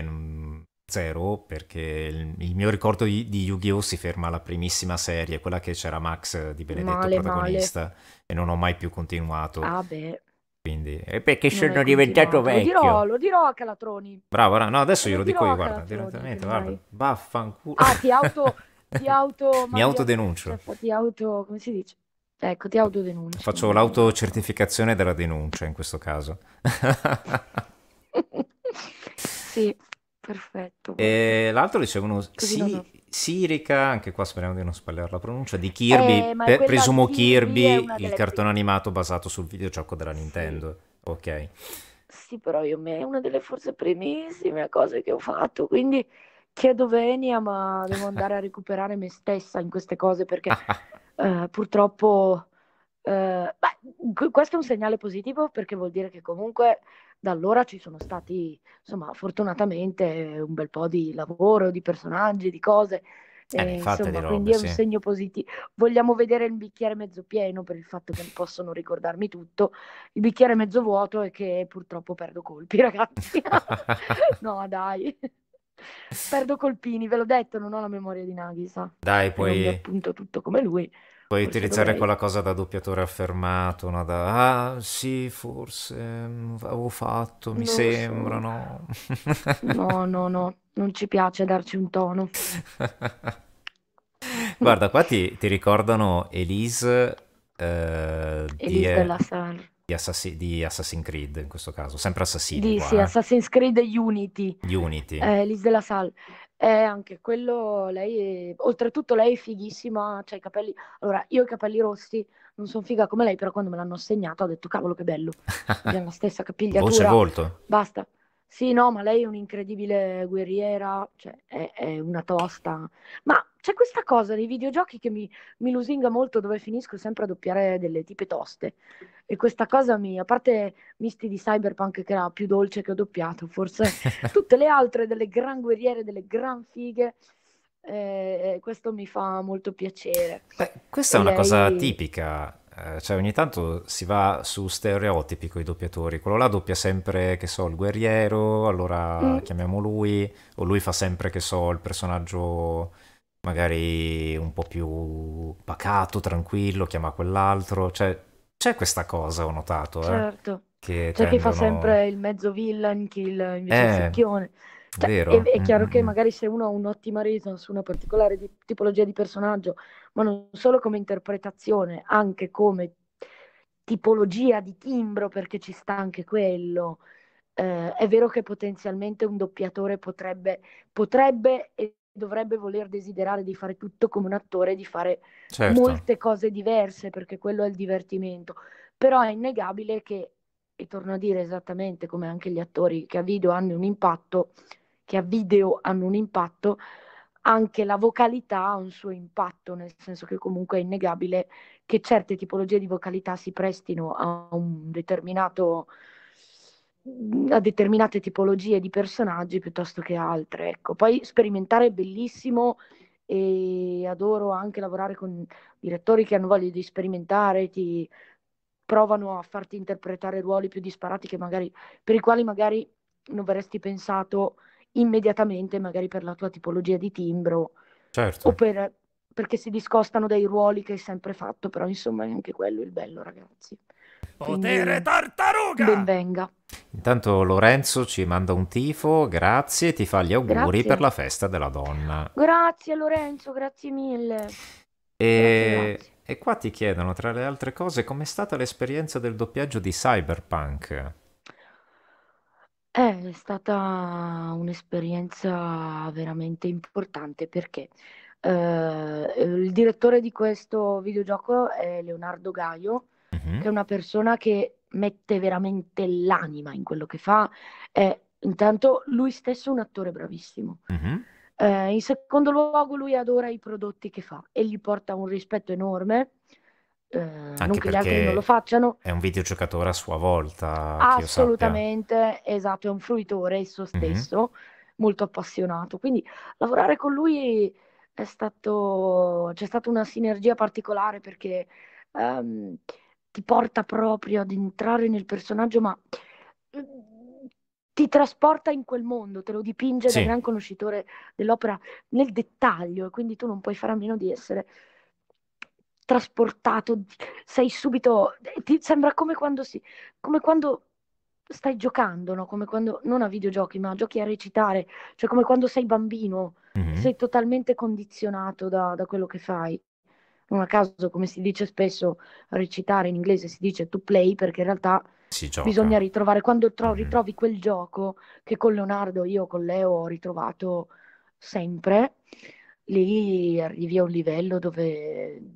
zero perché il, il mio ricordo di, di, Yu-Gi-Oh! si ferma alla primissima serie, quella che c'era Max di Benedetto male, protagonista male. e non ho mai più continuato. Ah beh. Quindi, è perché non sono diventato vecchio. Lo dirò, lo dirò a Calatroni. Bravo, no, adesso glielo dico io, guarda, direttamente, guarda, vaffanculo. Ah, ti auto... Ti auto Mi autodenuncio. Cioè, ti auto... come si dice? Ecco, ti autodenuncio. Faccio l'autocertificazione della denuncia in questo caso. sì. Perfetto. E l'altro dicevano Così non- si, Sirica, anche qua speriamo di non sbagliare la pronuncia, di eh, Kirby, Eh, ma presumo Kirby il cartone prime. animato basato sul videogioco della Sì, Nintendo. Ok. sì, però io me è una delle forse primissime cose che ho fatto, quindi chiedo venia, ma devo andare a recuperare me stessa in queste cose perché eh, purtroppo eh, beh, questo è un segnale positivo perché vuol dire che comunque da allora ci sono stati, insomma, fortunatamente un bel po' di lavoro, di personaggi, di cose. Eh, eh, insomma, robe, quindi è un sì. segno positivo. Vogliamo vedere il bicchiere mezzo pieno per il fatto che possono ricordarmi tutto. Il bicchiere mezzo vuoto è che purtroppo perdo colpi, ragazzi. no, dai. Perdo colpini, ve l'ho detto, non ho la memoria di Naghi, sa. Dai, poi... appunto tutto come lui. Puoi utilizzare quella cosa da doppiatore affermato, no? da ah sì, forse mm, avevo fatto, mi non sembra, so. no? no, no, no, non ci piace darci un tono. Guarda, qua ti, ti ricordano Elise, eh, Elise di, eh, della Sar. Di, Assassi- di, Assassin's Creed in questo caso, sempre Assassin's Creed. Sì, eh. Assassin's Creed Unity. Unity. Eh, Elise della Salle. Eh, anche quello, lei è... oltretutto lei è fighissima, cioè i capelli... Allora, io i capelli rossi, non sono figa come lei, però quando me l'hanno segnato ho detto cavolo che bello, abbiamo la stessa capigliatura. Voce volto. Basta. Sì, no, ma lei è un'incredibile guerriera, cioè è, è una tosta, ma c'è questa cosa nei videogiochi che mi, mi, lusinga molto dove finisco sempre a doppiare delle tipe toste. E questa cosa mi, a parte Misti di Cyberpunk che era più dolce che ho doppiato, forse tutte le altre delle gran guerriere, delle gran fighe, eh, eh questo mi fa molto piacere. Beh, questa e è una lei... cosa tipica. Eh, cioè, ogni tanto si va su stereotipi con i doppiatori. Quello là doppia sempre, che so, il guerriero, allora mm. chiamiamo lui, o lui fa sempre, che so, il personaggio magari un po' più pacato, tranquillo, chiama quell'altro, cioè c'è questa cosa, ho notato, eh, Certo. Che c'è chi fa sempre il mezzo villain, chi il, invece il eh, secchione. Cioè, è, vero? è Mm, chiaro mm, che mm, mm. magari se uno ha un'ottima resa su una particolare di- tipologia di personaggio, ma non solo come interpretazione, anche come tipologia di timbro, perché ci sta anche quello. Eh, è vero che potenzialmente un doppiatore potrebbe, potrebbe dovrebbe voler desiderare di fare tutto come un attore, di fare certo. molte cose diverse, perché quello è il divertimento. Però è innegabile che, e torno a dire esattamente come anche gli attori che a video hanno un impatto, che a video hanno un impatto, anche la vocalità ha un suo impatto, nel senso che comunque è innegabile che certe tipologie di vocalità si prestino a un determinato a determinate tipologie di personaggi piuttosto che altre. Ecco. Poi sperimentare è bellissimo e adoro anche lavorare con direttori che hanno voglia di sperimentare, ti provano a farti interpretare ruoli più disparati che magari, per i quali magari non avresti pensato immediatamente, magari per la tua tipologia di timbro. Certo. O per, perché si discostano dai ruoli che hai sempre fatto, però insomma è anche quello il bello, ragazzi. Potere tartaruga! Benvenga. Intanto Lorenzo ci manda un tifo, grazie, e ti fa gli auguri grazie. per la festa della donna. Grazie Lorenzo, grazie mille. E... Grazie, grazie. e qua ti chiedono, tra le altre cose, com'è stata l'esperienza del doppiaggio di Cyberpunk? Eh, è stata un'esperienza veramente importante perché eh, il direttore di questo videogioco è Leonardo Gaio, Mhm. che è una persona che mette veramente l'anima in quello che fa. È, intanto lui stesso è un attore bravissimo. Mm-hmm. Eh, in secondo luogo lui adora i prodotti che fa e gli porta un rispetto enorme. Eh, non che gli altri non lo facciano. È un videogiocatore a sua volta. Assolutamente, esatto, è un fruitore esso mhm. stesso, mm-hmm. molto appassionato. Quindi lavorare con lui è stato... c'è stata una sinergia particolare perché... Um, ti porta proprio ad entrare nel personaggio, ma mm, ti trasporta in quel mondo, te lo dipinge sì. da gran conoscitore dell'opera nel dettaglio, e quindi tu non puoi fare a meno di essere trasportato, sei subito, eh, ti sembra come quando, si, come quando stai giocando, no? come quando, non a videogiochi, ma giochi a recitare, cioè come quando sei bambino, mm-hmm. sei totalmente condizionato da, da quello che fai non a caso, come si dice spesso, recitare in inglese si dice to play perché in realtà bisogna ritrovare, quando tro- mm-hmm. ritrovi quel gioco che con Leonardo, io con Leo ho ritrovato sempre, lì arrivi a un livello dove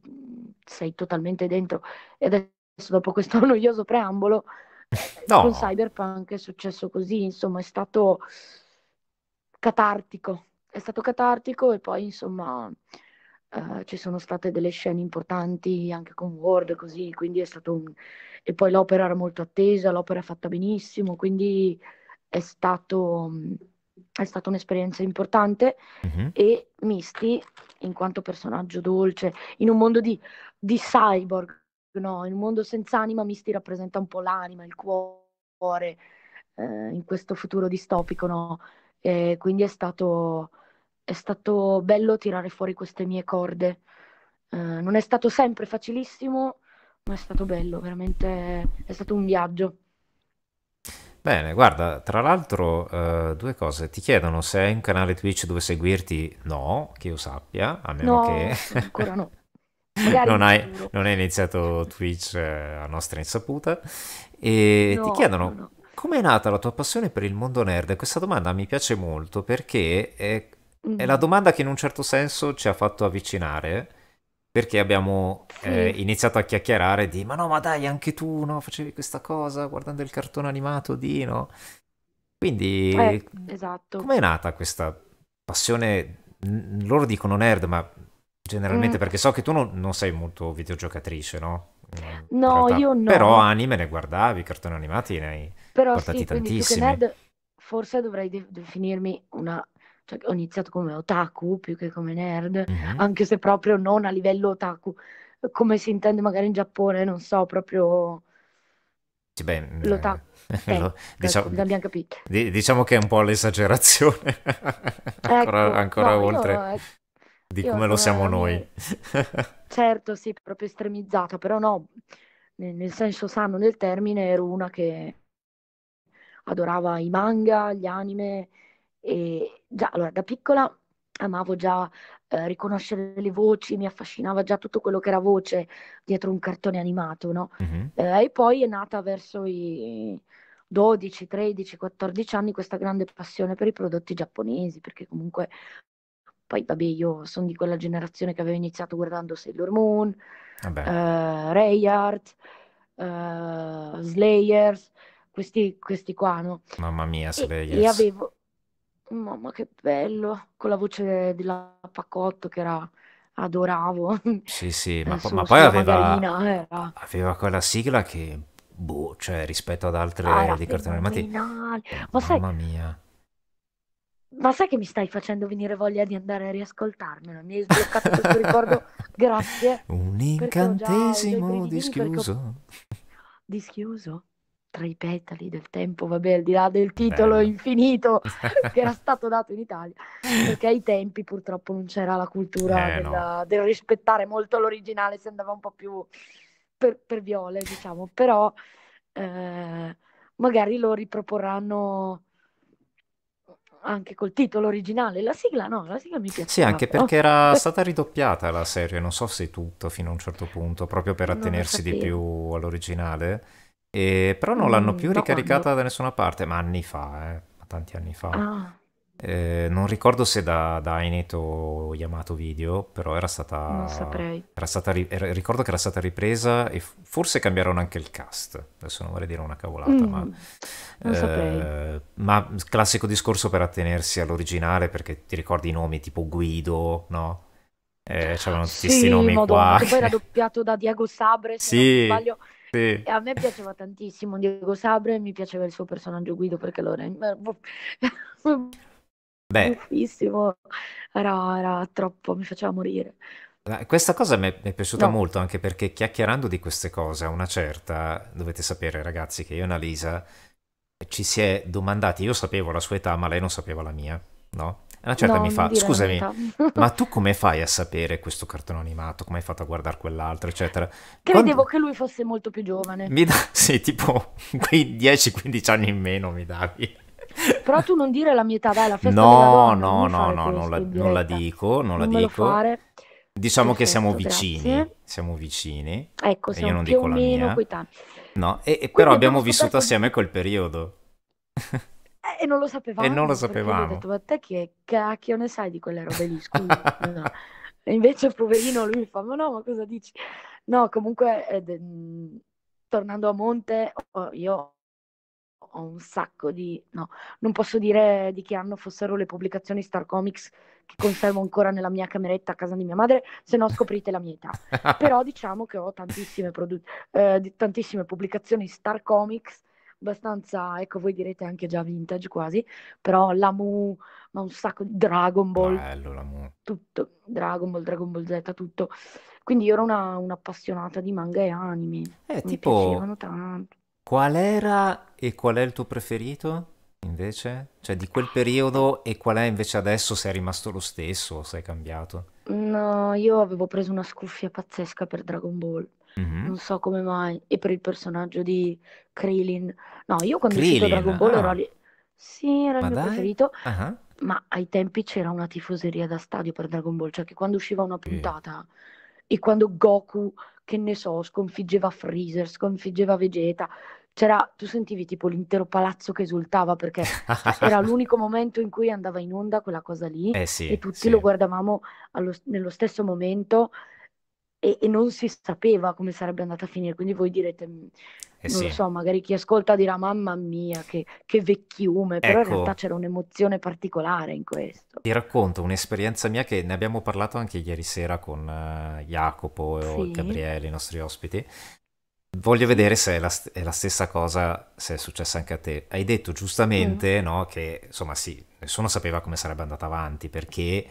sei totalmente dentro. E adesso dopo questo noioso preambolo, eh, no. con Cyberpunk è successo così, insomma è stato catartico, è stato catartico e poi insomma Uh, ci sono state delle scene importanti anche con Ward, così, quindi è stato un... E poi l'opera era molto attesa, l'opera è fatta benissimo, quindi è, stato, è stata un'esperienza importante mm-hmm. e Misty, in quanto personaggio dolce, in un mondo di, di cyborg, no? in un mondo senza anima, Misty rappresenta un po' l'anima, il cuore, eh, in questo futuro distopico, no? E quindi è stato è stato bello tirare fuori queste mie corde. Eh, non è stato sempre facilissimo, ma è stato bello, veramente è stato un viaggio. Bene, guarda, tra l'altro eh, due cose, ti chiedono se hai un canale Twitch dove seguirti? No, che io sappia, a meno no, che... ancora no. Non hai, non hai, iniziato Twitch eh, a nostra insaputa e no, ti chiedono no, no. Com'è nata la tua passione per il mondo nerd? Questa domanda mi piace molto perché eh, è mm. la domanda che in un certo senso ci ha fatto avvicinare perché abbiamo sì. eh, iniziato a chiacchierare di ma no ma dai anche tu no, facevi questa cosa guardando il cartone animato di no quindi eh, esatto. com'è nata questa passione loro dicono nerd ma generalmente mm. perché so che tu non, non sei molto videogiocatrice no? No, io no. Però anime ne guardavi, cartoni animati ne hai Però portati sì, tantissimi. nerd, forse dovrei de- definirmi una cioè, ho iniziato come otaku più che come nerd, mm-hmm. anche se proprio non a livello otaku, come si intende magari in Giappone, non so, proprio... Sì, beh, mm, l'otaku. Eh, lo, eh, diciamo, l'abbiamo capito. diciamo che è un po' l'esagerazione, ancora, ecco, ancora no, oltre eh, io, di come lo siamo noi. certo, sì, proprio estremizzata, però no, nel, nel senso sano del termine ero una che adorava i manga, gli anime e, già, allora, da piccola amavo già eh, riconoscere le voci, mi affascinava già tutto quello che era voce dietro un cartone animato, no? Mm-hmm. Eh, e poi è nata verso i 12, 13, 14 anni questa grande passione per i prodotti giapponesi, perché comunque poi vabbè io sono di quella generazione che aveva iniziato guardando Sailor Moon, ah, eh, Rayard, eh, Slayers, questi, questi, qua, no? Mamma mia, Slayers. E, e avevo, Mamma che bello, con la voce della Pacotto che era adoravo. Sì, sì, ma, eh, po- ma poi aveva, era aveva quella sigla che, boh, cioè rispetto ad altre Ah, di cartoni animati, fenomenale. Eh, ma sai, mamma mia. ma sai che mi stai facendo venire voglia di andare a riascoltarmelo? Mi hai sbloccato questo ricordo, grazie, Un incantesimo brividi perché ho dischiuso. dischiuso tra i petali del tempo, vabbè, al di là del titolo Bello. infinito che era stato dato in Italia, perché ai tempi purtroppo non c'era la cultura eh, della, no. del rispettare molto l'originale, si andava un po' più per, per viole, diciamo, però eh, magari lo riproporranno anche col titolo originale. La sigla no, la sigla mi piace. Sì, anche perché era stata ridoppiata la serie, non so se tutto fino a un certo punto, proprio per attenersi di più all'originale. E, però non l'hanno mm, più da ricaricata quando? da nessuna parte, ma anni fa, eh, tanti anni fa. Ah. Eh, non ricordo se da, da Inet o Yamato Video, però era stata... Non saprei. Era stata, era, ricordo che era stata ripresa e forse cambiarono anche il cast, adesso non vorrei dire una cavolata, mm, ma... Non eh, Ma classico discorso per attenersi all'originale, perché ti ricordi i nomi tipo Guido, no? Eh, c'erano tutti questi nomi modo, qua. Poi era doppiato da Diego Sabre, sì. non sbaglio. Sì. A me piaceva tantissimo Diego Sabre e mi piaceva il suo personaggio Guido perché lo rende... Beh. Era, era troppo, mi faceva morire. Questa cosa mi è, piaciuta no. molto anche perché chiacchierando di queste cose a una certa, dovete sapere ragazzi che io e Annalisa ci si è domandati, io sapevo la sua età ma lei non sapeva la mia, no? una ah, certa no, mi fa, scusami, ma tu come fai a sapere questo cartone animato? Come hai fatto a guardare quell'altro, eccetera? Credevo Quando... che lui fosse molto più giovane. Mi da... Sì, tipo quei 10-15 anni in meno mi davi. Però tu non dire la mia età, dai, la festa no, donna, No, no, no, non la, non la, dico, non, non la dico. Fare. Diciamo Perfetto, che siamo vicini, grazie. siamo vicini. Ecco, siamo io non più dico o meno coetanei. No, e, e però abbiamo vissuto assieme quel periodo e non lo sapevamo. E non lo sapevamo. Ho detto, ma te che cacchio ne sai di quelle robe lì? Scusa. no. E invece, poverino, lui fa, ma no, ma cosa dici? No, comunque, eh, mhmm, tornando a Monte, io ho un sacco di... No, non posso dire di che anno fossero le pubblicazioni Star Comics che conservo ancora nella mia cameretta a casa di mia madre, se no scoprite la mia età. Però diciamo che ho tantissime, produ- eh, tantissime pubblicazioni Star Comics abbastanza, ecco, voi direte anche già vintage quasi, però la Mu, ma un sacco di Dragon Ball, Bello, la Mu. tutto, Dragon Ball, Dragon Ball Z, tutto. Quindi io ero una, un'appassionata di manga e anime, eh, mi tipo, piacevano tanto. Qual era e qual è il tuo preferito? Invece? Cioè di quel periodo e qual è invece adesso se è rimasto lo stesso o se è cambiato? No, io avevo preso una scuffia pazzesca per Dragon Ball. Mm-hmm. Non so come mai. E per il personaggio di Krillin. No, io quando ho visto Dragon Ball ah. ero lì. Sì, era Ma il mio dai? preferito. Ah. Ma ai tempi c'era una tifoseria da stadio per Dragon Ball, cioè che quando usciva una Sì. puntata e quando Goku, che ne so, sconfiggeva Freezer, sconfiggeva Vegeta, c'era, tu sentivi tipo l'intero palazzo che esultava perché era l'unico momento in cui andava in onda quella cosa lì Eh sì, e tutti lo guardavamo allo- nello stesso momento e, e, non si sapeva come sarebbe andata a finire, quindi voi direte, mm, eh non lo so, magari chi ascolta dirà mamma mia che, che vecchiume, però ecco, in realtà c'era un'emozione particolare in questo. Ti racconto un'esperienza mia che ne abbiamo parlato anche ieri sera con uh, Jacopo sì. e Gabriele, i nostri ospiti. Voglio vedere se è la, è la, stessa cosa, se è successa anche a te. Hai detto giustamente mm. no, che, insomma, sì, nessuno sapeva come sarebbe andata avanti perché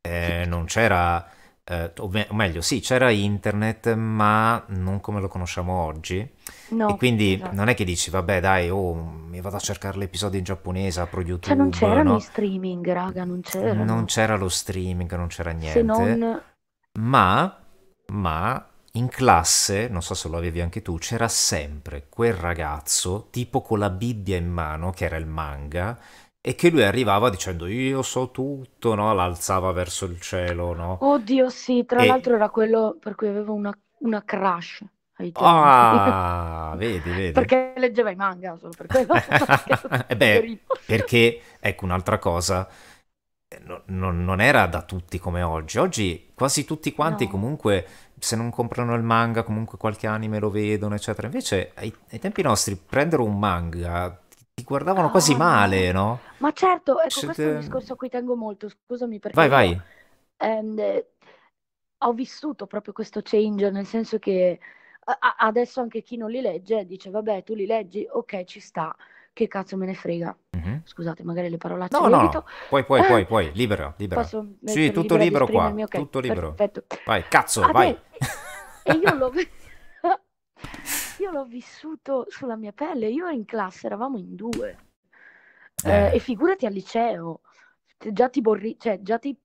eh, non c'era eh, o, me- o, meglio, sì, c'era internet, ma non come lo conosciamo oggi. No, e quindi esatto. non è che dici, vabbè, dai, oh, mi vado a cercare l'episodio in giapponese, apro cioè, YouTube. Cioè, non c'erano no? streaming, raga, non c'era. Non c'era lo streaming, non c'era niente. Se non... Ma, ma in classe, non so se lo avevi anche tu, c'era sempre quel ragazzo, tipo con la Bibbia in mano, che era il manga, e che lui arrivava dicendo io so tutto, no? L'alzava verso il cielo, no? Oddio, sì, tra E- l'altro era quello per cui avevo una, una crush ai tempi. Ah, vedi, vedi. Perché leggeva i manga, solo per quello. E beh, perché, ecco, un'altra cosa, eh, no- non non era da tutti come oggi. Oggi quasi tutti quanti No. comunque, se non comprano il manga, comunque qualche anime lo vedono, eccetera. Invece ai, ai tempi nostri prendere un manga ti guardavano quasi ah, male, no? Ma certo, ecco, Siete... questo è un discorso a cui tengo molto, scusami perché... Vai, vai. Ehm, eh, ho vissuto proprio questo change, nel senso che adesso anche chi non li legge dice, vabbè, tu li leggi, ok, ci sta, che cazzo me ne frega. Mm-hmm. Scusate, magari le parolacce. No, no, no. poi, poi, puoi, puoi, libero, ah, libero. Sì, tutto libero qua, okay, tutto libero. Perfetto. Vai, cazzo, Adè... Ah, vai. E io lo... io l'ho vissuto sulla mia pelle. Io ero in classe eravamo in due. Eh. Eh, e figurati al liceo, già ti, borri- cioè, già ti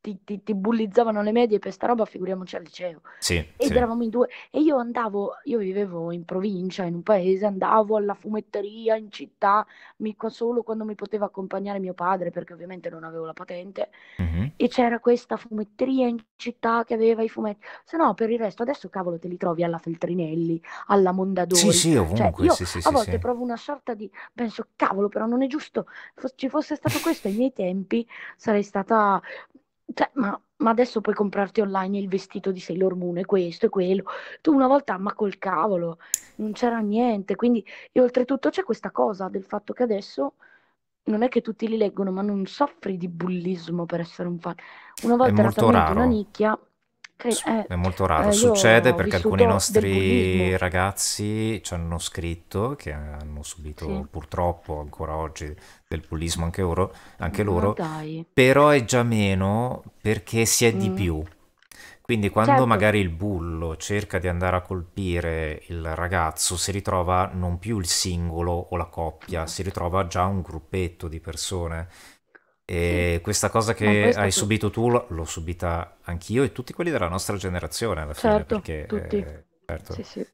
ti, ti, ti, bullizzavano le medie per sta roba, figuriamoci al liceo. Sì, Ed sì. eravamo in due. E io andavo, io vivevo in provincia, in un paese, andavo alla fumetteria in città, mica solo quando mi poteva accompagnare mio padre, perché ovviamente non avevo la patente. Mm-hmm. E c'era questa fumetteria in città che aveva i fumetti. Se no, per il resto, adesso cavolo, te li trovi alla Feltrinelli, alla Mondadori. Sì, sì, cioè, ovunque. Cioè, io sì, sì, a volte provo una sorta di penso, cavolo, però non è giusto. Se ci fosse stato questo ai miei tempi, sarei stata cioè, ma, ma, adesso puoi comprarti online il vestito di Sailor Moon e questo e quello. Tu una volta, ma col cavolo, non c'era niente. Quindi, e oltretutto c'è questa cosa del fatto che adesso non è che tutti li leggono, ma non soffri di bullismo per essere un fan. Una volta era raro. una nicchia Cre- eh, è molto raro, eh, succede perché alcuni nostri ragazzi ci hanno scritto che hanno subito sì. purtroppo ancora oggi del bullismo anche, oro, anche loro, dai. però è già meno perché si è mm. di più. Quindi quando certo. magari il bullo cerca di andare a colpire il ragazzo, si ritrova non più il singolo o la coppia, mm. si ritrova già un gruppetto di persone e sì. questa cosa che hai sì. subito tu l'ho subita anch'io e tutti quelli della nostra generazione alla fine, certo, perché tutti. Eh, certo, sì,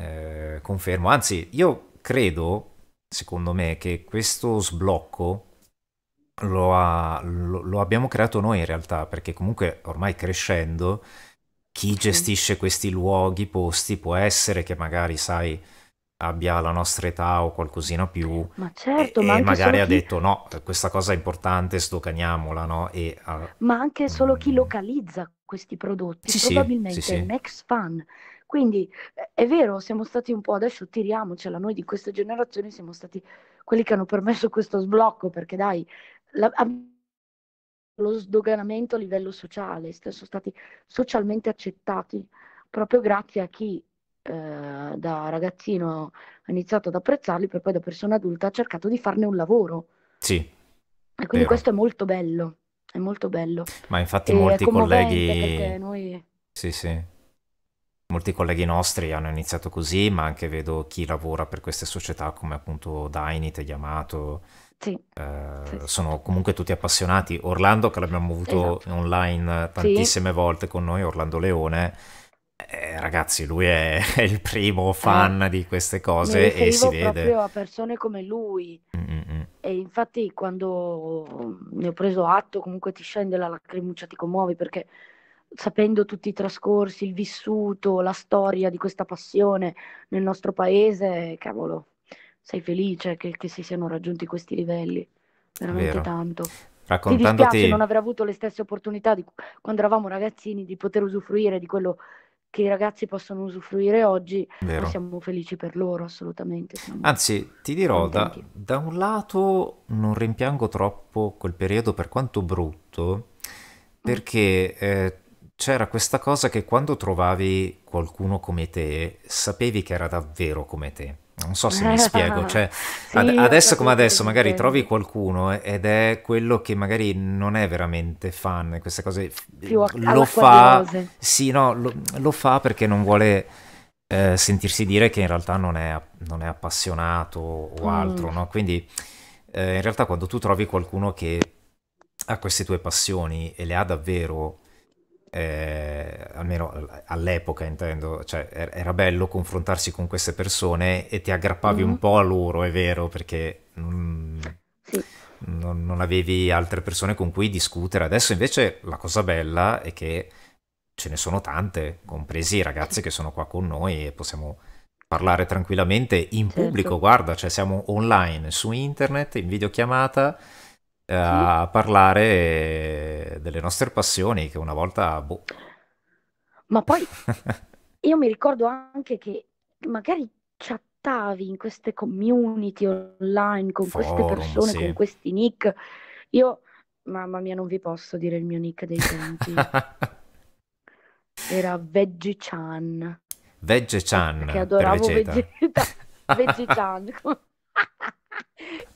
eh, confermo. Anzi, io credo, secondo me, che questo sblocco lo, ha, lo, lo abbiamo creato noi in realtà, perché comunque ormai crescendo, chi gestisce questi luoghi, posti, può essere che magari, sai, abbia la nostra età o qualcosina più ma certo, e, ma e magari ha chi... detto no, questa cosa è importante, stocaniamola no? E, uh, ma anche mm. solo chi localizza questi prodotti, sì, probabilmente sì, sì. è un ex fan. Quindi eh, è vero, siamo stati un po', adesso tiriamocela, noi di questa generazione siamo stati quelli che hanno permesso questo sblocco, perché dai, la, lo sdoganamento a livello sociale, sono stati socialmente accettati proprio grazie a chi eh, da ragazzino ha iniziato ad apprezzarli, per poi da persona adulta ha cercato di farne un lavoro. Sì. E quindi vero. questo è molto bello, è molto bello. Ma infatti e molti colleghi... Noi... Sì, sì. Molti colleghi nostri hanno iniziato così, ma anche vedo chi lavora per queste società come appunto Dainit e Yamato. Sì, eh, sì, sono comunque tutti appassionati. Orlando, che l'abbiamo avuto esatto. online tantissime volte con noi, Orlando Leone, eh, ragazzi, lui è, è, il primo eh, fan eh, di queste cose e si vede. proprio a persone come lui. Mm, mm -mm. E infatti, quando ne ho preso atto, comunque ti scende la lacrimuccia, ti commuovi perché sapendo tutti i trascorsi, il vissuto, la storia di questa passione nel nostro paese, cavolo, sei felice che, che si siano raggiunti questi livelli. Veramente Vero. tanto. Raccontandoti... Ti dispiace non aver avuto le stesse opportunità di, quando eravamo ragazzini di poter usufruire di quello che i ragazzi possono usufruire oggi, Vero. siamo felici per loro assolutamente. Anzi, ti dirò, da, da, un lato non rimpiango troppo quel periodo per quanto brutto, mm. perché eh, c'era questa cosa che quando trovavi qualcuno come te, sapevi che era davvero come te non so se mi spiego, cioè, sì, ad- adesso come adesso magari trovi qualcuno eh, ed è quello che magari non è veramente fan, queste cose Più a- eh, lo fa, sì, no, lo, lo, fa perché non vuole eh, sentirsi dire che in realtà non è, non è appassionato o mm. altro, mm. no? quindi eh, in realtà quando tu trovi qualcuno che ha queste tue passioni e le ha davvero eh, almeno all'epoca intendo, cioè er-, era bello confrontarsi con queste persone e ti aggrappavi mm-hmm. un po' a loro, è vero, perché non, sì. non, non, avevi altre persone con cui discutere. Adesso invece la cosa bella è che ce ne sono tante, compresi i ragazzi che sono qua con noi e possiamo parlare tranquillamente in certo. pubblico, guarda, cioè siamo online su internet, in videochiamata eh, a mm. parlare delle nostre passioni che una volta... Boh. Ma poi io mi ricordo anche che magari chattavi in queste community online con Forum, queste persone, sì. con questi nick. Io, mamma mia, non vi posso dire il mio nick dei tempi. Era Veggie-chan. Veggie-chan. Che adoravo Veggie-chan. Veggie-chan.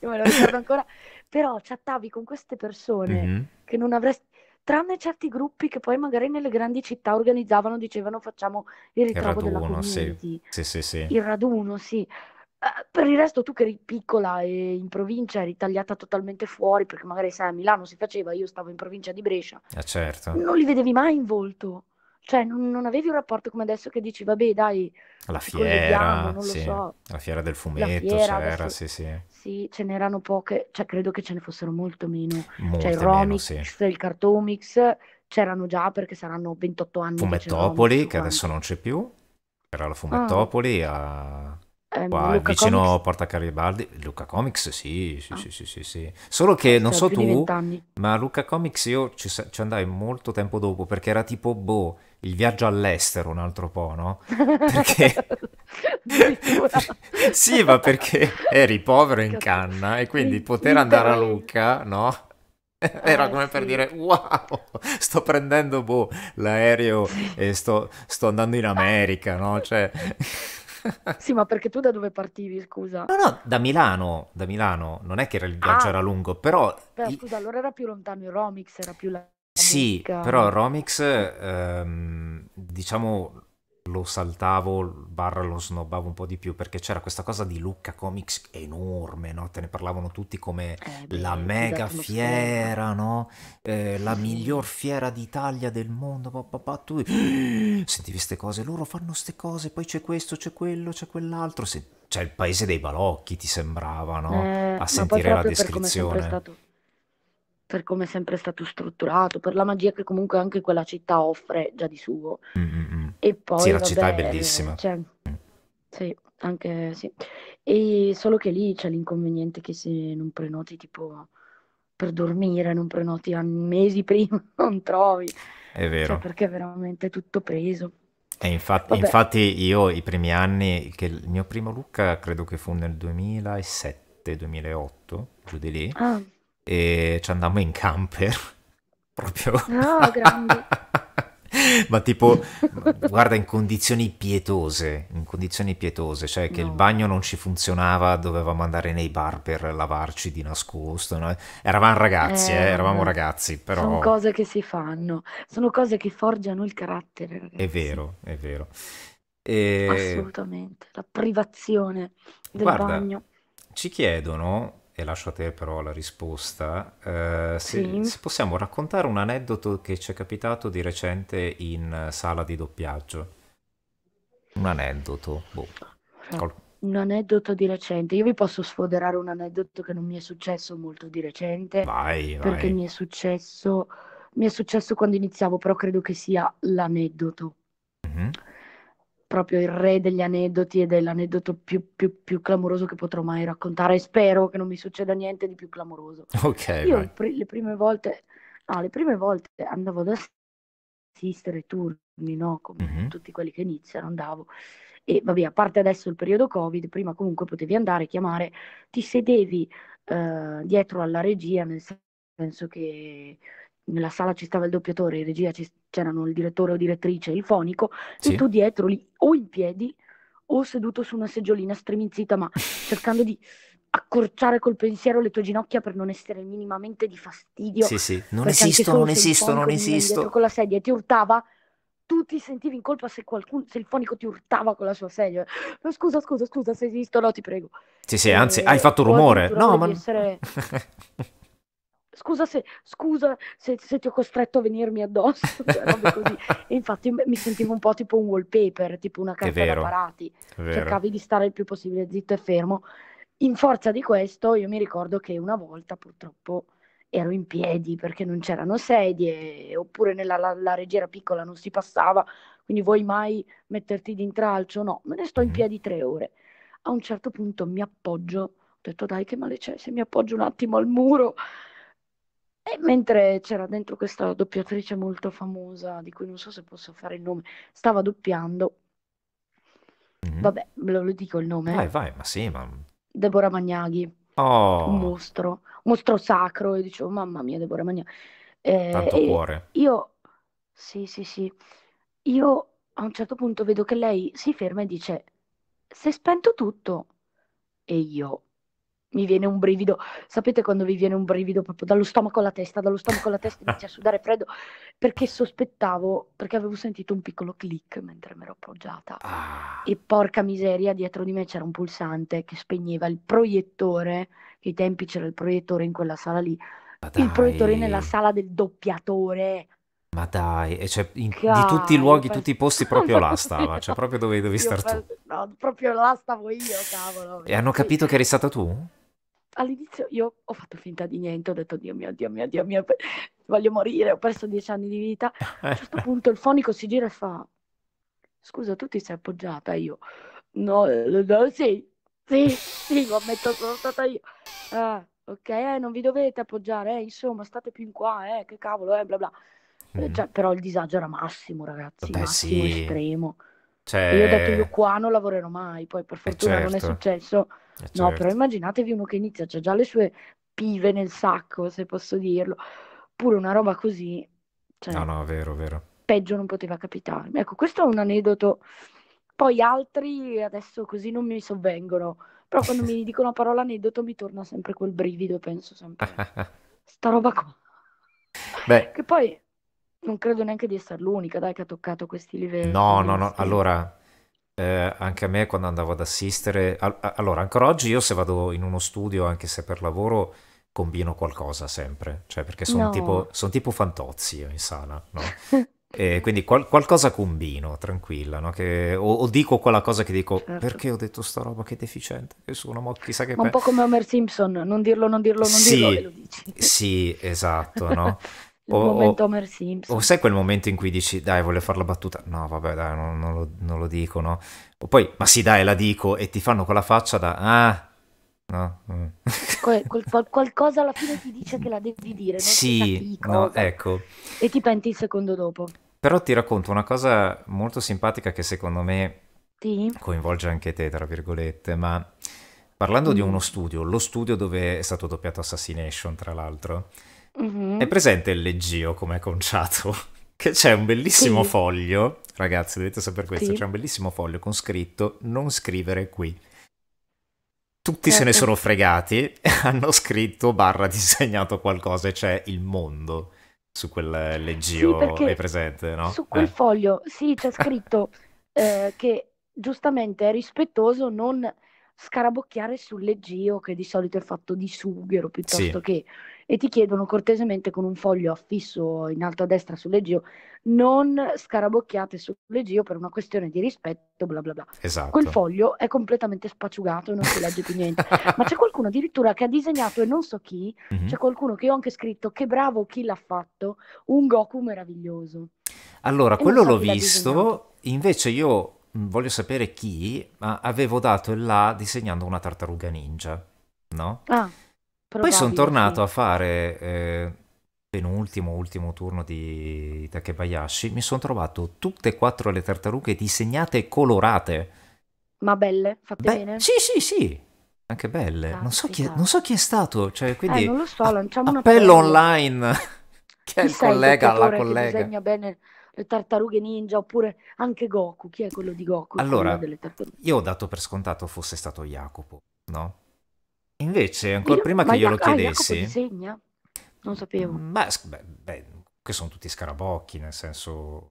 Io me lo ricordo ancora però chattavi con queste persone mm-hmm. che non avresti tranne certi gruppi che poi magari nelle grandi città organizzavano, dicevano facciamo il ritrovo il raduno, sì. Sì, sì, sì. il raduno, sì. Eh, per il resto tu che eri piccola e in provincia eri tagliata totalmente fuori perché magari sai a Milano si faceva, io stavo in provincia di Brescia. Eh certo. Non li vedevi mai in volto cioè non, non, avevi un rapporto come adesso che dici vabbè dai la fiera non sì. lo so la fiera del fumetto fiera, c'era sì, sì. sì ce n'erano poche cioè credo che ce ne fossero molto meno Molte cioè il Romix sì. Cioè, il Cartomix c'erano già perché saranno 28 anni Fumettopoli che, che adesso non c'è più era la ah. Fumettopoli ah. a Ehm, Qua Luca vicino Comics. Porta Caribaldi, Luca Comics, sì, sì, ah. sì, sì, sì, sì, Solo che eh, non so tu, ma Luca Comics io ci, ci, andai molto tempo dopo perché era tipo, boh, il viaggio all'estero un altro po', no? Perché... sì, ma perché eri povero in canna e quindi poter andare a Luca, no? Eh, era come per dire, wow, sto prendendo boh, l'aereo e sto, sto andando in America, no? Cioè... sì, ma perché tu da dove partivi, scusa? No, no, da Milano, da Milano. Non è che il viaggio ah. era lungo, però... Beh, scusa, allora era più lontano il Romix, era più... La... Sì, però Romix, ehm, diciamo, lo saltavo, barra lo snobbavo un po' di più perché c'era questa cosa di Lucca Comics enorme, no? te ne parlavano tutti come eh, la mega fiera, no? eh, la miglior fiera d'Italia del mondo, papà, tu sentivi queste cose, loro fanno queste cose, poi c'è questo, c'è quello, c'è quell'altro, c'è cioè, il paese dei balocchi ti sembrava no? eh, a sentire la descrizione per come è sempre stato strutturato, per la magia che comunque anche quella città offre già di suo. Mm-hmm. E poi, sì, la vabbè, città è bellissima. Cioè, mm. Sì, anche sì. E solo che lì c'è l'inconveniente che se non prenoti tipo per dormire, non prenoti mesi prima, non trovi. È vero. Cioè, perché è veramente tutto preso. E infatti, infatti, io i primi anni, che il mio primo Lucca credo che fu nel 2007-2008, giù di lì, ah e ci andammo in camper. Proprio. No, ah, grande. ma tipo, guarda, in condizioni pietose, in condizioni pietose, cioè che no. il bagno non ci funzionava, dovevamo andare nei bar per lavarci di nascosto. No? Eravamo ragazzi, eh, eh, eravamo ragazzi, però... Sono cose che si fanno, sono cose che forgiano il carattere, ragazzi. È vero, è vero. E... Assolutamente, la privazione del guarda, bagno. Ci chiedono e lascio a te però la risposta, eh, se, sì. se, possiamo raccontare un aneddoto che ci è capitato di recente in eh, sala di doppiaggio. Un aneddoto. Boh. No, eh, un aneddoto di recente. Io vi posso sfoderare un aneddoto che non mi è successo molto di recente. Vai, perché mi è successo mi è successo quando iniziavo, però credo che sia l'aneddoto. Mm-hmm proprio il re degli aneddoti ed è l'aneddoto più, più, più, clamoroso che potrò mai raccontare. Spero che non mi succeda niente di più clamoroso. Ok. Io pr- le, prime volte, no, le prime volte andavo ad assistere ai turni, no? come mm-hmm. tutti quelli che iniziano, andavo. E vabbè, a parte adesso il periodo Covid, prima comunque potevi andare, chiamare, ti sedevi eh, dietro alla regia, nel senso che nella sala ci stava il doppiatore, in regia c'erano il direttore o direttrice, il fonico, sì. e tu dietro lì, o in piedi, o seduto su una seggiolina streminzita, ma cercando di accorciare col pensiero le tue ginocchia per non essere minimamente di fastidio. Sì, sì, non esisto, non esisto, non esisto. Con la sedia ti urtava, tu ti sentivi in colpa se, qualcuno, se il fonico ti urtava con la sua sedia. No, scusa, scusa, scusa, se esisto, no, ti prego. Sì, sì, anzi, eh, hai fatto rumore. No, ma... Essere... scusa se, scusa se, se, ti ho costretto a venirmi addosso, cioè, E infatti mi sentivo un po' tipo un wallpaper, tipo una carta da parati, cercavi di stare il più possibile zitto e fermo. In forza di questo io mi ricordo che una volta purtroppo ero in piedi perché non c'erano sedie, oppure nella la, la regia piccola non si passava, quindi vuoi mai metterti d'intralcio? No, me ne sto in mhm. piedi tre ore. A un certo punto mi appoggio, ho detto dai che male c'è se mi appoggio un attimo al muro e mentre c'era dentro questa doppiatrice molto famosa, di cui non so se posso fare il nome, stava doppiando. Mm-hmm. Vabbè, lo, lo dico il nome. Eh. Vai, vai, ma sì, ma... Deborah Magnaghi. Oh. Un mostro, un mostro sacro. E dicevo, mamma mia, Deborah Magnaghi. Eh, Tanto cuore. Io, sì, sì, sì. Io a un certo punto vedo che lei si ferma e dice, si è spento tutto. E io, mi viene un brivido. Sapete quando vi viene un brivido proprio dallo stomaco alla testa, dallo stomaco alla testa inizia a sudare freddo? Perché sospettavo, perché avevo sentito un piccolo click mentre mi ero appoggiata. Ah. E porca miseria, dietro di me c'era un pulsante che spegneva il proiettore, che ai tempi c'era il proiettore in quella sala lì. Il proiettore nella sala del doppiatore. Ma dai, cioè in, di cioè, tutti i luoghi, per... tutti i posti, proprio là stava, cioè proprio dove dovevi star per... tu. No, proprio là stavo io, cavolo. E hanno capito che eri stata tu? all'inizio io ho fatto finta di niente, ho detto Dio mio, Dio mio, Dio mio, voglio morire, ho perso dieci anni di vita. A un certo punto il fonico si gira e fa, scusa, tu ti sei appoggiata? Io, no, no sì, sì, sì, lo ammetto, sono stata io. Ah, ok, eh, non vi dovete appoggiare, eh, insomma, state più in qua, eh, che cavolo, eh, bla bla. Eh, mm. Cioè, però il disagio era massimo, ragazzi, Beh, massimo sì. estremo. Cioè... Io ho detto cioè io qua non lavorerò mai, poi per eh, fortuna certo. non è certo. successo eh, no, però certo. immaginatevi uno che inizia, c'ha già le sue pive nel sacco, se posso dirlo, pure una roba così, cioè, No, no, vero, vero. peggio non poteva capitarmi. Ecco, questo è un aneddoto, poi altri adesso così non mi sovvengono, però quando mi dicono la parola aneddoto mi torna sempre quel brivido, penso sempre, sta roba qua. Beh. Che poi non credo neanche di essere l'unica, dai, che ha toccato questi livelli. No, no, no, allora eh, anche a me quando andavo ad assistere. Al, allora, ancora oggi io se vado in uno studio, anche se per lavoro, combino qualcosa sempre, cioè perché sono no. tipo, son tipo fantozzi io in sala, no? E quindi qual qualcosa combino, tranquilla, no? che, o, o, dico quella cosa che dico certo. perché ho detto sta roba che deficiente, che sono, ma chissà che... Ma un po' come Homer Simpson, non dirlo, non dirlo, non sì, dirlo, e lo dici. Sì, esatto, no? Il o, momento Homer Simpson. O sai quel momento in cui dici, dai, voglio fare la battuta? No, vabbè, dai, non, non, lo, non lo, dico, no? O poi, ma sì, dai, la dico, e ti fanno quella faccia da, ah, no. Mm. Cioè, quel, quel, qual, qualcosa alla fine ti dice che la devi dire, non sì, no, ecco. E ti penti il secondo dopo. Però ti racconto una cosa molto simpatica che secondo me sì. coinvolge anche te, tra virgolette, ma parlando di mm. uno studio, lo studio dove è stato doppiato Assassination, tra l'altro, Mm-hmm. È presente il leggio come conciato? Che c'è un bellissimo sì. foglio, ragazzi, dovete sapere questo, sì. c'è un bellissimo foglio con scritto non scrivere qui. Tutti certo. se ne certo. sono fregati, hanno scritto barra disegnato qualcosa, e c'è il mondo su quel leggio, sì, è presente, no? Su quel eh. foglio, sì, c'è scritto eh, che giustamente è rispettoso non scarabocchiare sul leggio che di solito è fatto di sughero piuttosto sì. che e ti chiedono cortesemente con un foglio affisso in alto a destra sulle GIO non scarabocchiate sull'Egeo per una questione di rispetto, bla bla bla. Esatto. Quel foglio è completamente spacciugato e non si legge più niente. Ma c'è qualcuno addirittura che ha disegnato e non so chi, mm-hmm. c'è qualcuno che ho anche scritto che bravo chi l'ha fatto, un Goku meraviglioso. Allora, e quello so l'ho visto, invece io mm, voglio sapere chi, ma avevo dato il là disegnando una tartaruga ninja, no? Ah. Poi sono tornato a fare eh, penultimo, ultimo turno di Takebayashi, mi sono trovato tutte e quattro le tartarughe disegnate e colorate. Ma belle, fatte Beh, bene? Sì, sì, sì, anche belle. Cazzo, non, so chi, non, so chi è, stato, cioè, eh, quindi... Eh, non lo so, lanciamo un appello online. chi è il collega, la collega. Che disegna bene le tartarughe ninja oppure anche Goku, chi è quello di Goku? Allora, io ho dato per scontato fosse stato Jacopo, no? Invece, ancora io? prima che glielo ah, chiedessi... Jacopo Non sapevo. Beh, beh, che sono tutti scarabocchi, nel senso...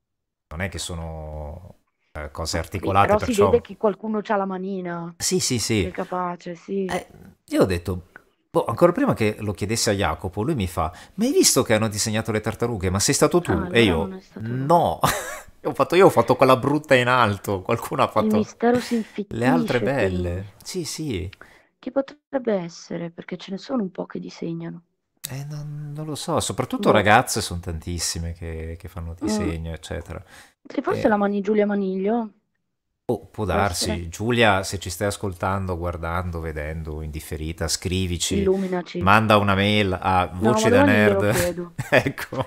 Non è che sono eh, cose articolate. Però perciò... si vede che qualcuno ha la manina. Sì, sì, sì. È capace, sì. Eh, io ho detto, boh, ancora prima che lo chiedessi a Jacopo, lui mi fa, ma hai visto che hanno disegnato le tartarughe? Ma sei stato ah, tu? Ah, e io, no. ho fatto io, ho fatto quella brutta in alto, qualcuno ha fatto... Il mistero si infittisce. Le altre belle. Quindi. Sì, sì. Chi potrebbe essere? Perché ce ne sono un po' che disegnano. Eh, non, non lo so, soprattutto no. Boh. ragazze sono tantissime che, che fanno mm. disegno, mm. eccetera. Sì, forse eh. la mani Giulia Maniglio. Oh, può darsi. Essere. Giulia, se ci stai ascoltando, guardando, vedendo, indifferita, scrivici. Illuminaci. Manda una mail a voci no, da nerd. ecco.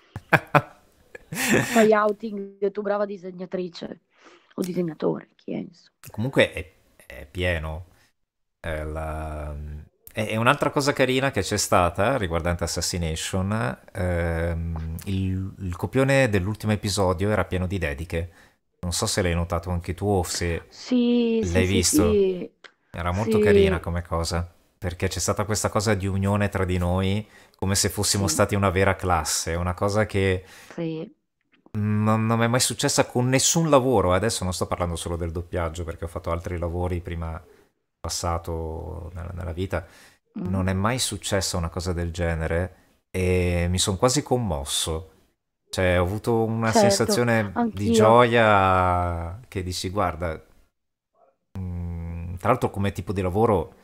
Fai outing, tu brava disegnatrice o disegnatore, chi è? Insomma. Comunque è, è pieno, è, la... è un'altra cosa carina che c'è stata riguardante Assassination. Ehm, il, il copione dell'ultimo episodio era pieno di dediche. Non so se l'hai notato anche tu o se sì, l'hai sì, visto. Sì, era molto carina come cosa, perché c'è stata questa cosa di unione tra di noi, come se fossimo stati una vera classe, una cosa che non, non è mai successa con nessun lavoro. Adesso non sto parlando solo del doppiaggio, perché ho fatto altri lavori prima passato nella, nella vita, mm. non è mai successa una cosa del genere e mi sono quasi commosso. Cioè, ho avuto una certo, sensazione anch'io. di gioia che dici, guarda, mh, mm, tra l'altro come tipo di lavoro,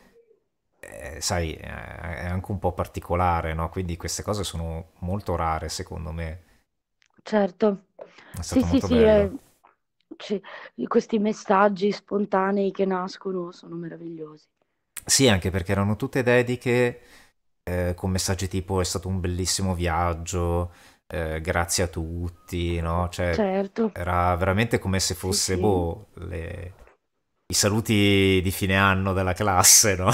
eh, sai, eh, è anche un po' particolare, no? Quindi queste cose sono molto rare, secondo me. Certo. È stato sì, molto sì, bello. sì. Eh cioè, questi messaggi spontanei che nascono sono meravigliosi. Sì, anche perché erano tutte dediche eh, con messaggi tipo è stato un bellissimo viaggio, eh, grazie a tutti, no? Cioè, certo. Era veramente come se fosse, sì, sì. boh, le... i saluti di fine anno della classe, no?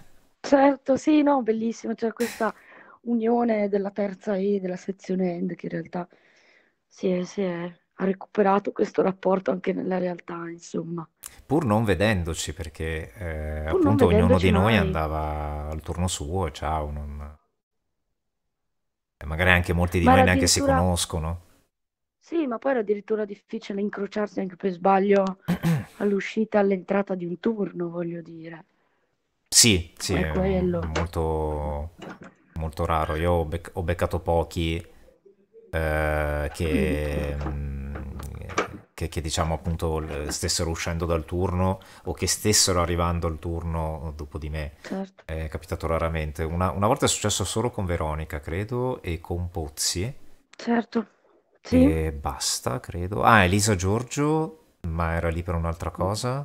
certo, sì, no, bellissimo, c'è cioè, questa unione della terza E della sezione end che in realtà si è, si è ha recuperato questo rapporto anche nella realtà, insomma. Pur non vedendoci, perché eh, appunto ognuno di noi mai. andava al turno suo, e ciao, non... magari anche molti di ma noi neanche si conoscono. Sì, ma poi era addirittura difficile incrociarsi anche per sbaglio all'uscita, all'entrata di un turno, voglio dire. Sì, sì, è molto, molto raro. Io ho, bec ho beccato pochi eh, che... Quindi che, che diciamo appunto stessero uscendo dal turno o che stessero arrivando al turno dopo di me. Certo. È capitato raramente. Una, una, volta è successo solo con Veronica, credo, e con Pozzi. Certo. Sì. E basta, credo. Ah, Elisa Giorgio, ma era lì per un'altra cosa.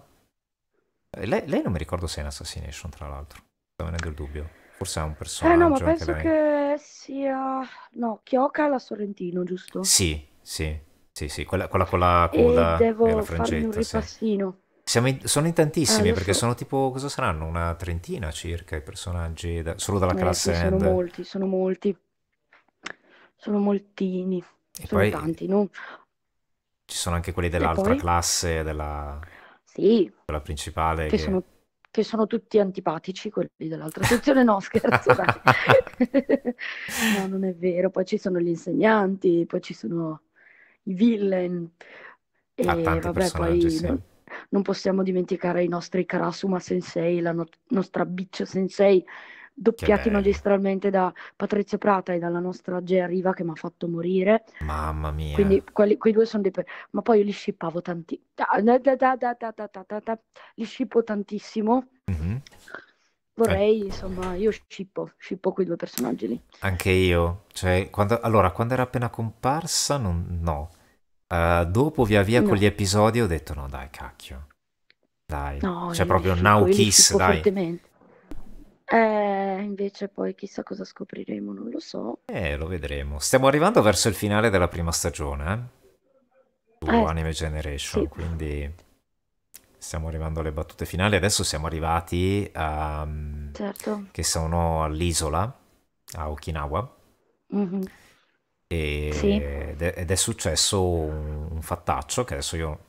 Eh, lei, lei, non mi ricordo se è in Assassination, tra l'altro. Sto venendo il dubbio. Forse è un personaggio. Eh no, ma penso che sia... No, Chioca la Sorrentino, giusto? Sì, sì. Sì, sì, quella, quella con la coda e, devo e la frangetta. un ripassino. Sì. In, sono in tantissimi eh, perché so. sono tipo, cosa saranno? Una trentina circa i personaggi da, solo dalla eh, classe sì, Sono molti, sono molti, sono moltini, e sono poi, tanti. No? Ci sono anche quelli dell'altra poi... classe, della, sì, della principale. Che, che... Sono, che, sono, tutti antipatici quelli dell'altra sezione, no scherzo, no, non è vero, poi ci sono gli insegnanti, poi ci sono i villain. E Ha tanti vabbè, poi sì. non, non possiamo dimenticare i nostri Karasuma Sensei, la no- nostra Bitch Sensei, doppiati magistralmente da Patrizio Prata e dalla nostra Gea Riva che mi ha fatto morire. Mamma mia. Quindi quelli- quei due sono dei... pe- Ma poi io li scippavo tanti... Li scippo tantissimo. Mhm vorrei, eh. insomma, io scippo, scippo quei due personaggi lì. Anche io, cioè, quando, allora, quando era appena comparsa, non, no. Uh, dopo via via no. con gli episodi ho detto no dai cacchio, dai, no, cioè proprio scippo, now kiss, dai. Fortemente. Eh, invece poi chissà cosa scopriremo, non lo so. Eh, lo vedremo. Stiamo arrivando verso il finale della prima stagione, eh? Su eh, Anime Generation, sì. quindi stiamo arrivando alle battute finali, adesso siamo arrivati a... Ehm, certo. che sono all'isola, a Okinawa, mm-hmm. e, sì. ed, è, ed, è, successo un, un fattaccio che adesso io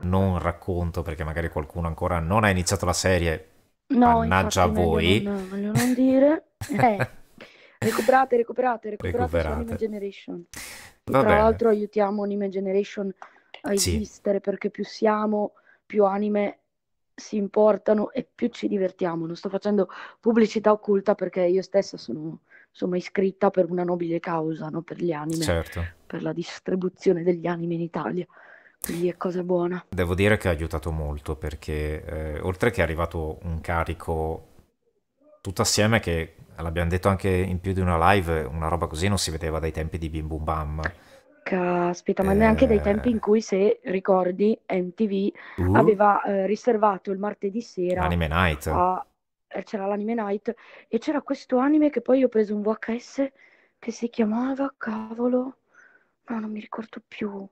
non racconto perché magari qualcuno ancora non ha iniziato la serie, No, Mannaggia a voi. Non, voglio non dire. Eh, recuperate, recuperate, recuperate, recuperate. Anime Generation. tra l'altro aiutiamo Anime Generation a esistere sì. perché più siamo, più anime si importano e più ci divertiamo. Non sto facendo pubblicità occulta perché io stessa sono insomma, iscritta per una nobile causa, no? per gli anime, certo. per la distribuzione degli anime in Italia. Quindi è cosa buona. Devo dire che ha aiutato molto perché eh, oltre che è arrivato un carico tutto assieme che l'abbiamo detto anche in più di una live, una roba così non si vedeva dai tempi di Bim Bum Bam. Caspita, ma neanche dai tempi in eh. cui, se ricordi, MTV Uh. aveva eh, riservato il martedì sera Anime Night. a- eh, c'era l'anime night e c'era questo anime che poi ho preso un VHS che si chiamava, cavolo, ma non mi ricordo più.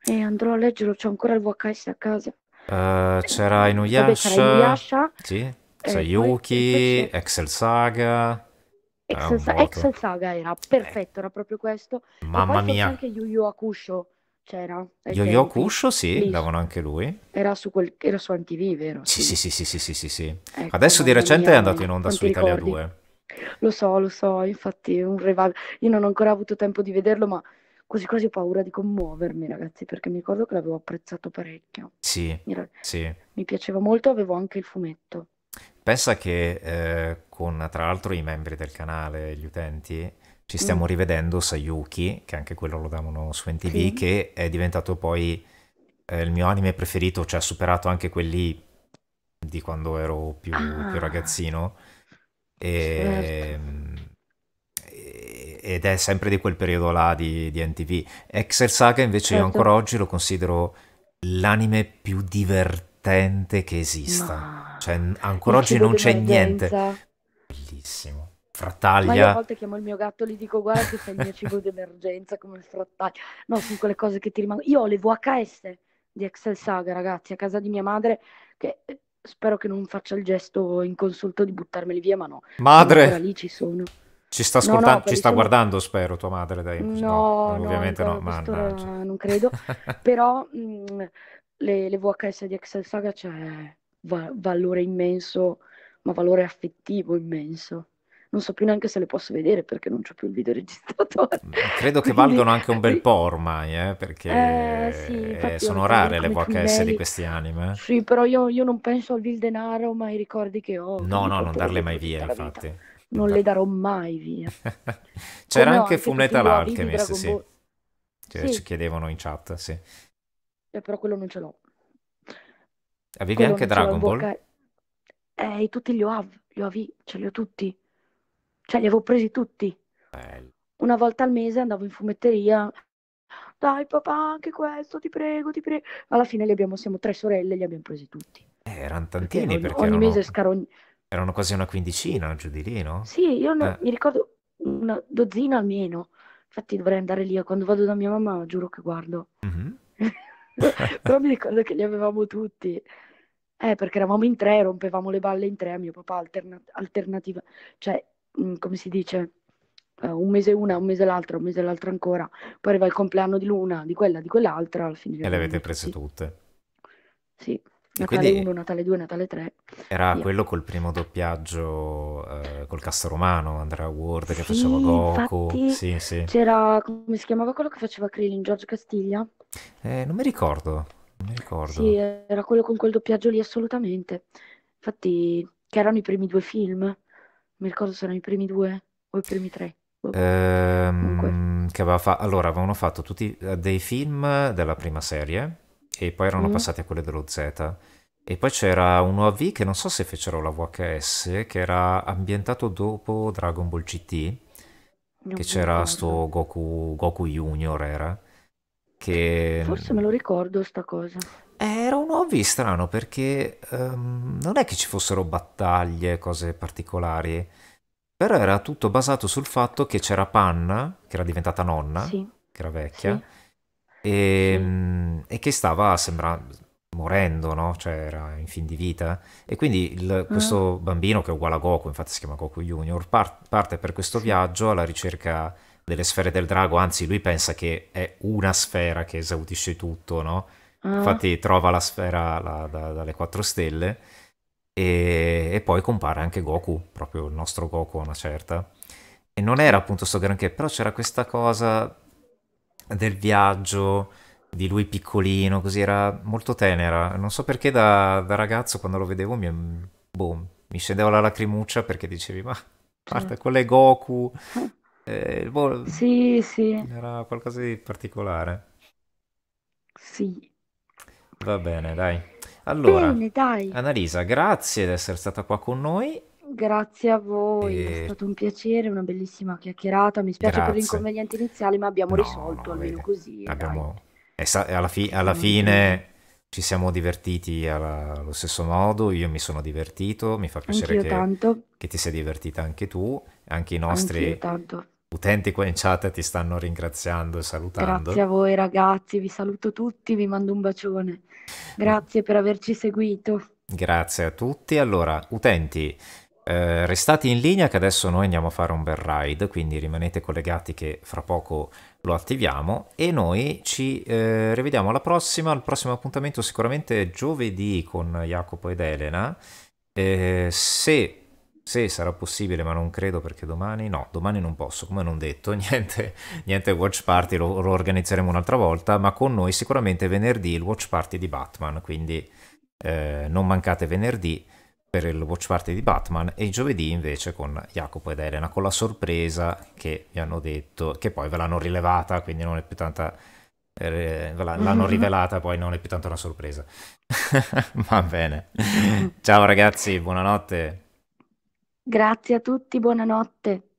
E eh, andrò a leggerlo, c'ho ancora il VHS a casa. Eh, c'era Vabbè, c'era Inuyasha, Inuyasha, sì, Sayuki, Excel Saga, Excel, Saga era eh. perfetto, era proprio questo. Mamma mia. Anche Yu Yu Akusho c'era. Yu Yu Akusho, sì, davano anche lui. Era su, quel, era su Antivi, vero? Sì, sì, sì, sì, sì, sì, sì, sì. Ecco, Adesso di recente mia, è andato in onda su Italia ricordi? 2. Lo so, lo so, infatti è un revival. Io non ho ancora avuto tempo di vederlo, ma quasi quasi ho paura di commuovermi, ragazzi, perché mi ricordo che l'avevo apprezzato parecchio. Sì, mi, sì. mi piaceva molto, avevo anche il fumetto. Pensa che eh, con tra l'altro i membri del canale, gli utenti, ci stiamo mm. rivedendo Sayuki, che anche quello lo davano su NTV, mm. che è diventato poi eh, il mio anime preferito, cioè ha superato anche quelli di quando ero più, ah, più ragazzino. E, certo. Ed è sempre di quel periodo là di, di NTV. Exer Saga invece certo. io ancora oggi lo considero l'anime più divertente divertente che esista. Ma... Cioè, ancora oggi non c'è niente. Bellissimo. Frattaglia. Ma io a volte chiamo il mio gatto e gli dico guarda che sei il mio cibo d'emergenza come il frattaglia. No, sono quelle cose che ti rimangono. Io ho le VHS di Excel Saga, ragazzi, a casa di mia madre che eh, spero che non faccia il gesto inconsulto di buttarmeli via, ma no. Madre! Lì ci sono. Ci sta, ascoltando, no, no, ci sta sono... guardando, spero, tua madre, dai. No, no ovviamente no, ma Non credo, però mh, mm, le, le VHS di Excel Saga c'è va- valore immenso, ma valore affettivo immenso. Non so più neanche se le posso vedere perché non ho più il videoregistratore. Mm, credo che valgono anche un bel po' ormai, eh, perché eh, sì, eh, sono rare le VHS di questi anime. Eh. Sì, però io, io, non penso al vil denaro, ma ai ricordi che ho. No, no, non darle mai via, infatti. Non da... le darò mai via. C'era Come anche, anche Fullmetal Alchemist, sì. Cioè, sì. ci chiedevano in chat, sì. Eh, però quello non ce l'ho. Avevi Quello anche Dragon Ball? Eh, tutti li ho av, li ho avi, ce li ho tutti. Cioè, li avevo presi tutti. Bello. Una volta al mese andavo in fumetteria. Dai papà, anche questo, ti prego, ti prego. Alla fine li abbiamo, siamo tre sorelle, li abbiamo presi tutti. Eh, erano Perché tantini ogni, perché ogni erano, mese scarogni... erano quasi una quindicina giù di lì, no? Sì, io ne- Eh, mi ricordo una dozzina almeno. Infatti dovrei andare lì. Quando vado da mia mamma, giuro che guardo. mhm. Però mi ricordo che li avevamo tutti. Eh, perché eravamo in tre, rompevamo le balle in tre a mio papà, alterna- alternativa, cioè, mh, come si dice, uh, un mese una, un mese l'altra, un mese l'altra ancora, poi arriva il compleanno di l'una, di quella, di quell'altra, alla fine... E le avete prese sì. tutte? Sì, Natale 1, Natale 2, Natale 3. Era via. quello col primo doppiaggio eh, col romano, Andrea Ward che sì, faceva Goku. Sì, sì. C'era, come si chiamava quello che faceva Krillin, George Castiglia? Eh, non mi ricordo, non mi ricordo. Sì, era quello con quel doppiaggio lì assolutamente. Infatti, che erano i primi due film, non mi ricordo se erano i primi due o i primi tre. Boh. Ehm, che aveva fa- allora, avevano fatto tutti eh, dei film della prima serie e poi erano mm. passati a quelli dello Z. E poi c'era un OAV che non so se fecero la VHS, che era ambientato dopo Dragon Ball GT, non che c'era ricordo. sto Goku, Goku Junior era, che... Forse me lo ricordo sta cosa. Era un hobby strano perché um, non è che ci fossero battaglie, cose particolari, però era tutto basato sul fatto che c'era Panna, che era diventata nonna, sì. che era vecchia, sì. E, ehm, sì. Um, e, che stava sembrando morendo, no? Cioè era in fin di vita. E quindi il, ah. questo ah. bambino, che è uguale a Goku, infatti si chiama Goku Junior, part, parte per questo viaggio alla ricerca delle sfere del drago, anzi lui pensa che è una sfera che esaudisce tutto, no? Ah. Infatti trova la sfera la, da, dalle quattro stelle e, e, poi compare anche Goku, proprio il nostro Goku a una certa. E non era appunto sto granché, però c'era questa cosa del viaggio, di lui piccolino, così era molto tenera. Non so perché da, da ragazzo quando lo vedevo mi, boh, mi scendeva la lacrimuccia perché dicevi ma guarda, quello è Goku, Eh, boh, sì, sì. Era qualcosa di particolare. Sì. Va bene, dai. Allora, Bene, dai. Annalisa, grazie di essere stata qua con noi. Grazie a voi, è stato un piacere, una bellissima chiacchierata. Mi spiace per grazie. l'inconveniente iniziale, ma abbiamo No, risolto no, almeno vedi, così, dai. abbiamo... alla, fi- alla Siamo fine ci siamo divertiti alla- allo stesso modo, io mi sono divertito, mi fa piacere Anch'io che, tanto, che ti sia divertita anche tu, anche i anch'io nostri tanto utenti qua in chat ti stanno ringraziando e salutando. Grazie a voi ragazzi, vi saluto tutti, vi mando un bacione. Grazie per averci seguito. Grazie a tutti. Allora, utenti, eh, restate in linea che adesso noi andiamo a fare un bel ride, quindi rimanete collegati che fra poco lo attiviamo e noi ci eh, rivediamo alla prossima, al prossimo appuntamento sicuramente giovedì con Jacopo ed Elena. Eh, se se sarà possibile, ma non credo perché domani, no, domani non posso, come non detto, niente, niente watch party, lo, lo organizzeremo un'altra volta, ma con noi sicuramente venerdì il watch party di Batman, quindi eh, non mancate venerdì per il watch party di Batman e giovedì invece con Jacopo ed Elena con la sorpresa che mi hanno detto, che poi ve l'hanno rilevata, quindi non è più tanta... Eh, l'hanno mm-hmm. rivelata, poi non è più tanto una sorpresa. Va bene. Ciao ragazzi, buonanotte. Grazie a tutti, buonanotte.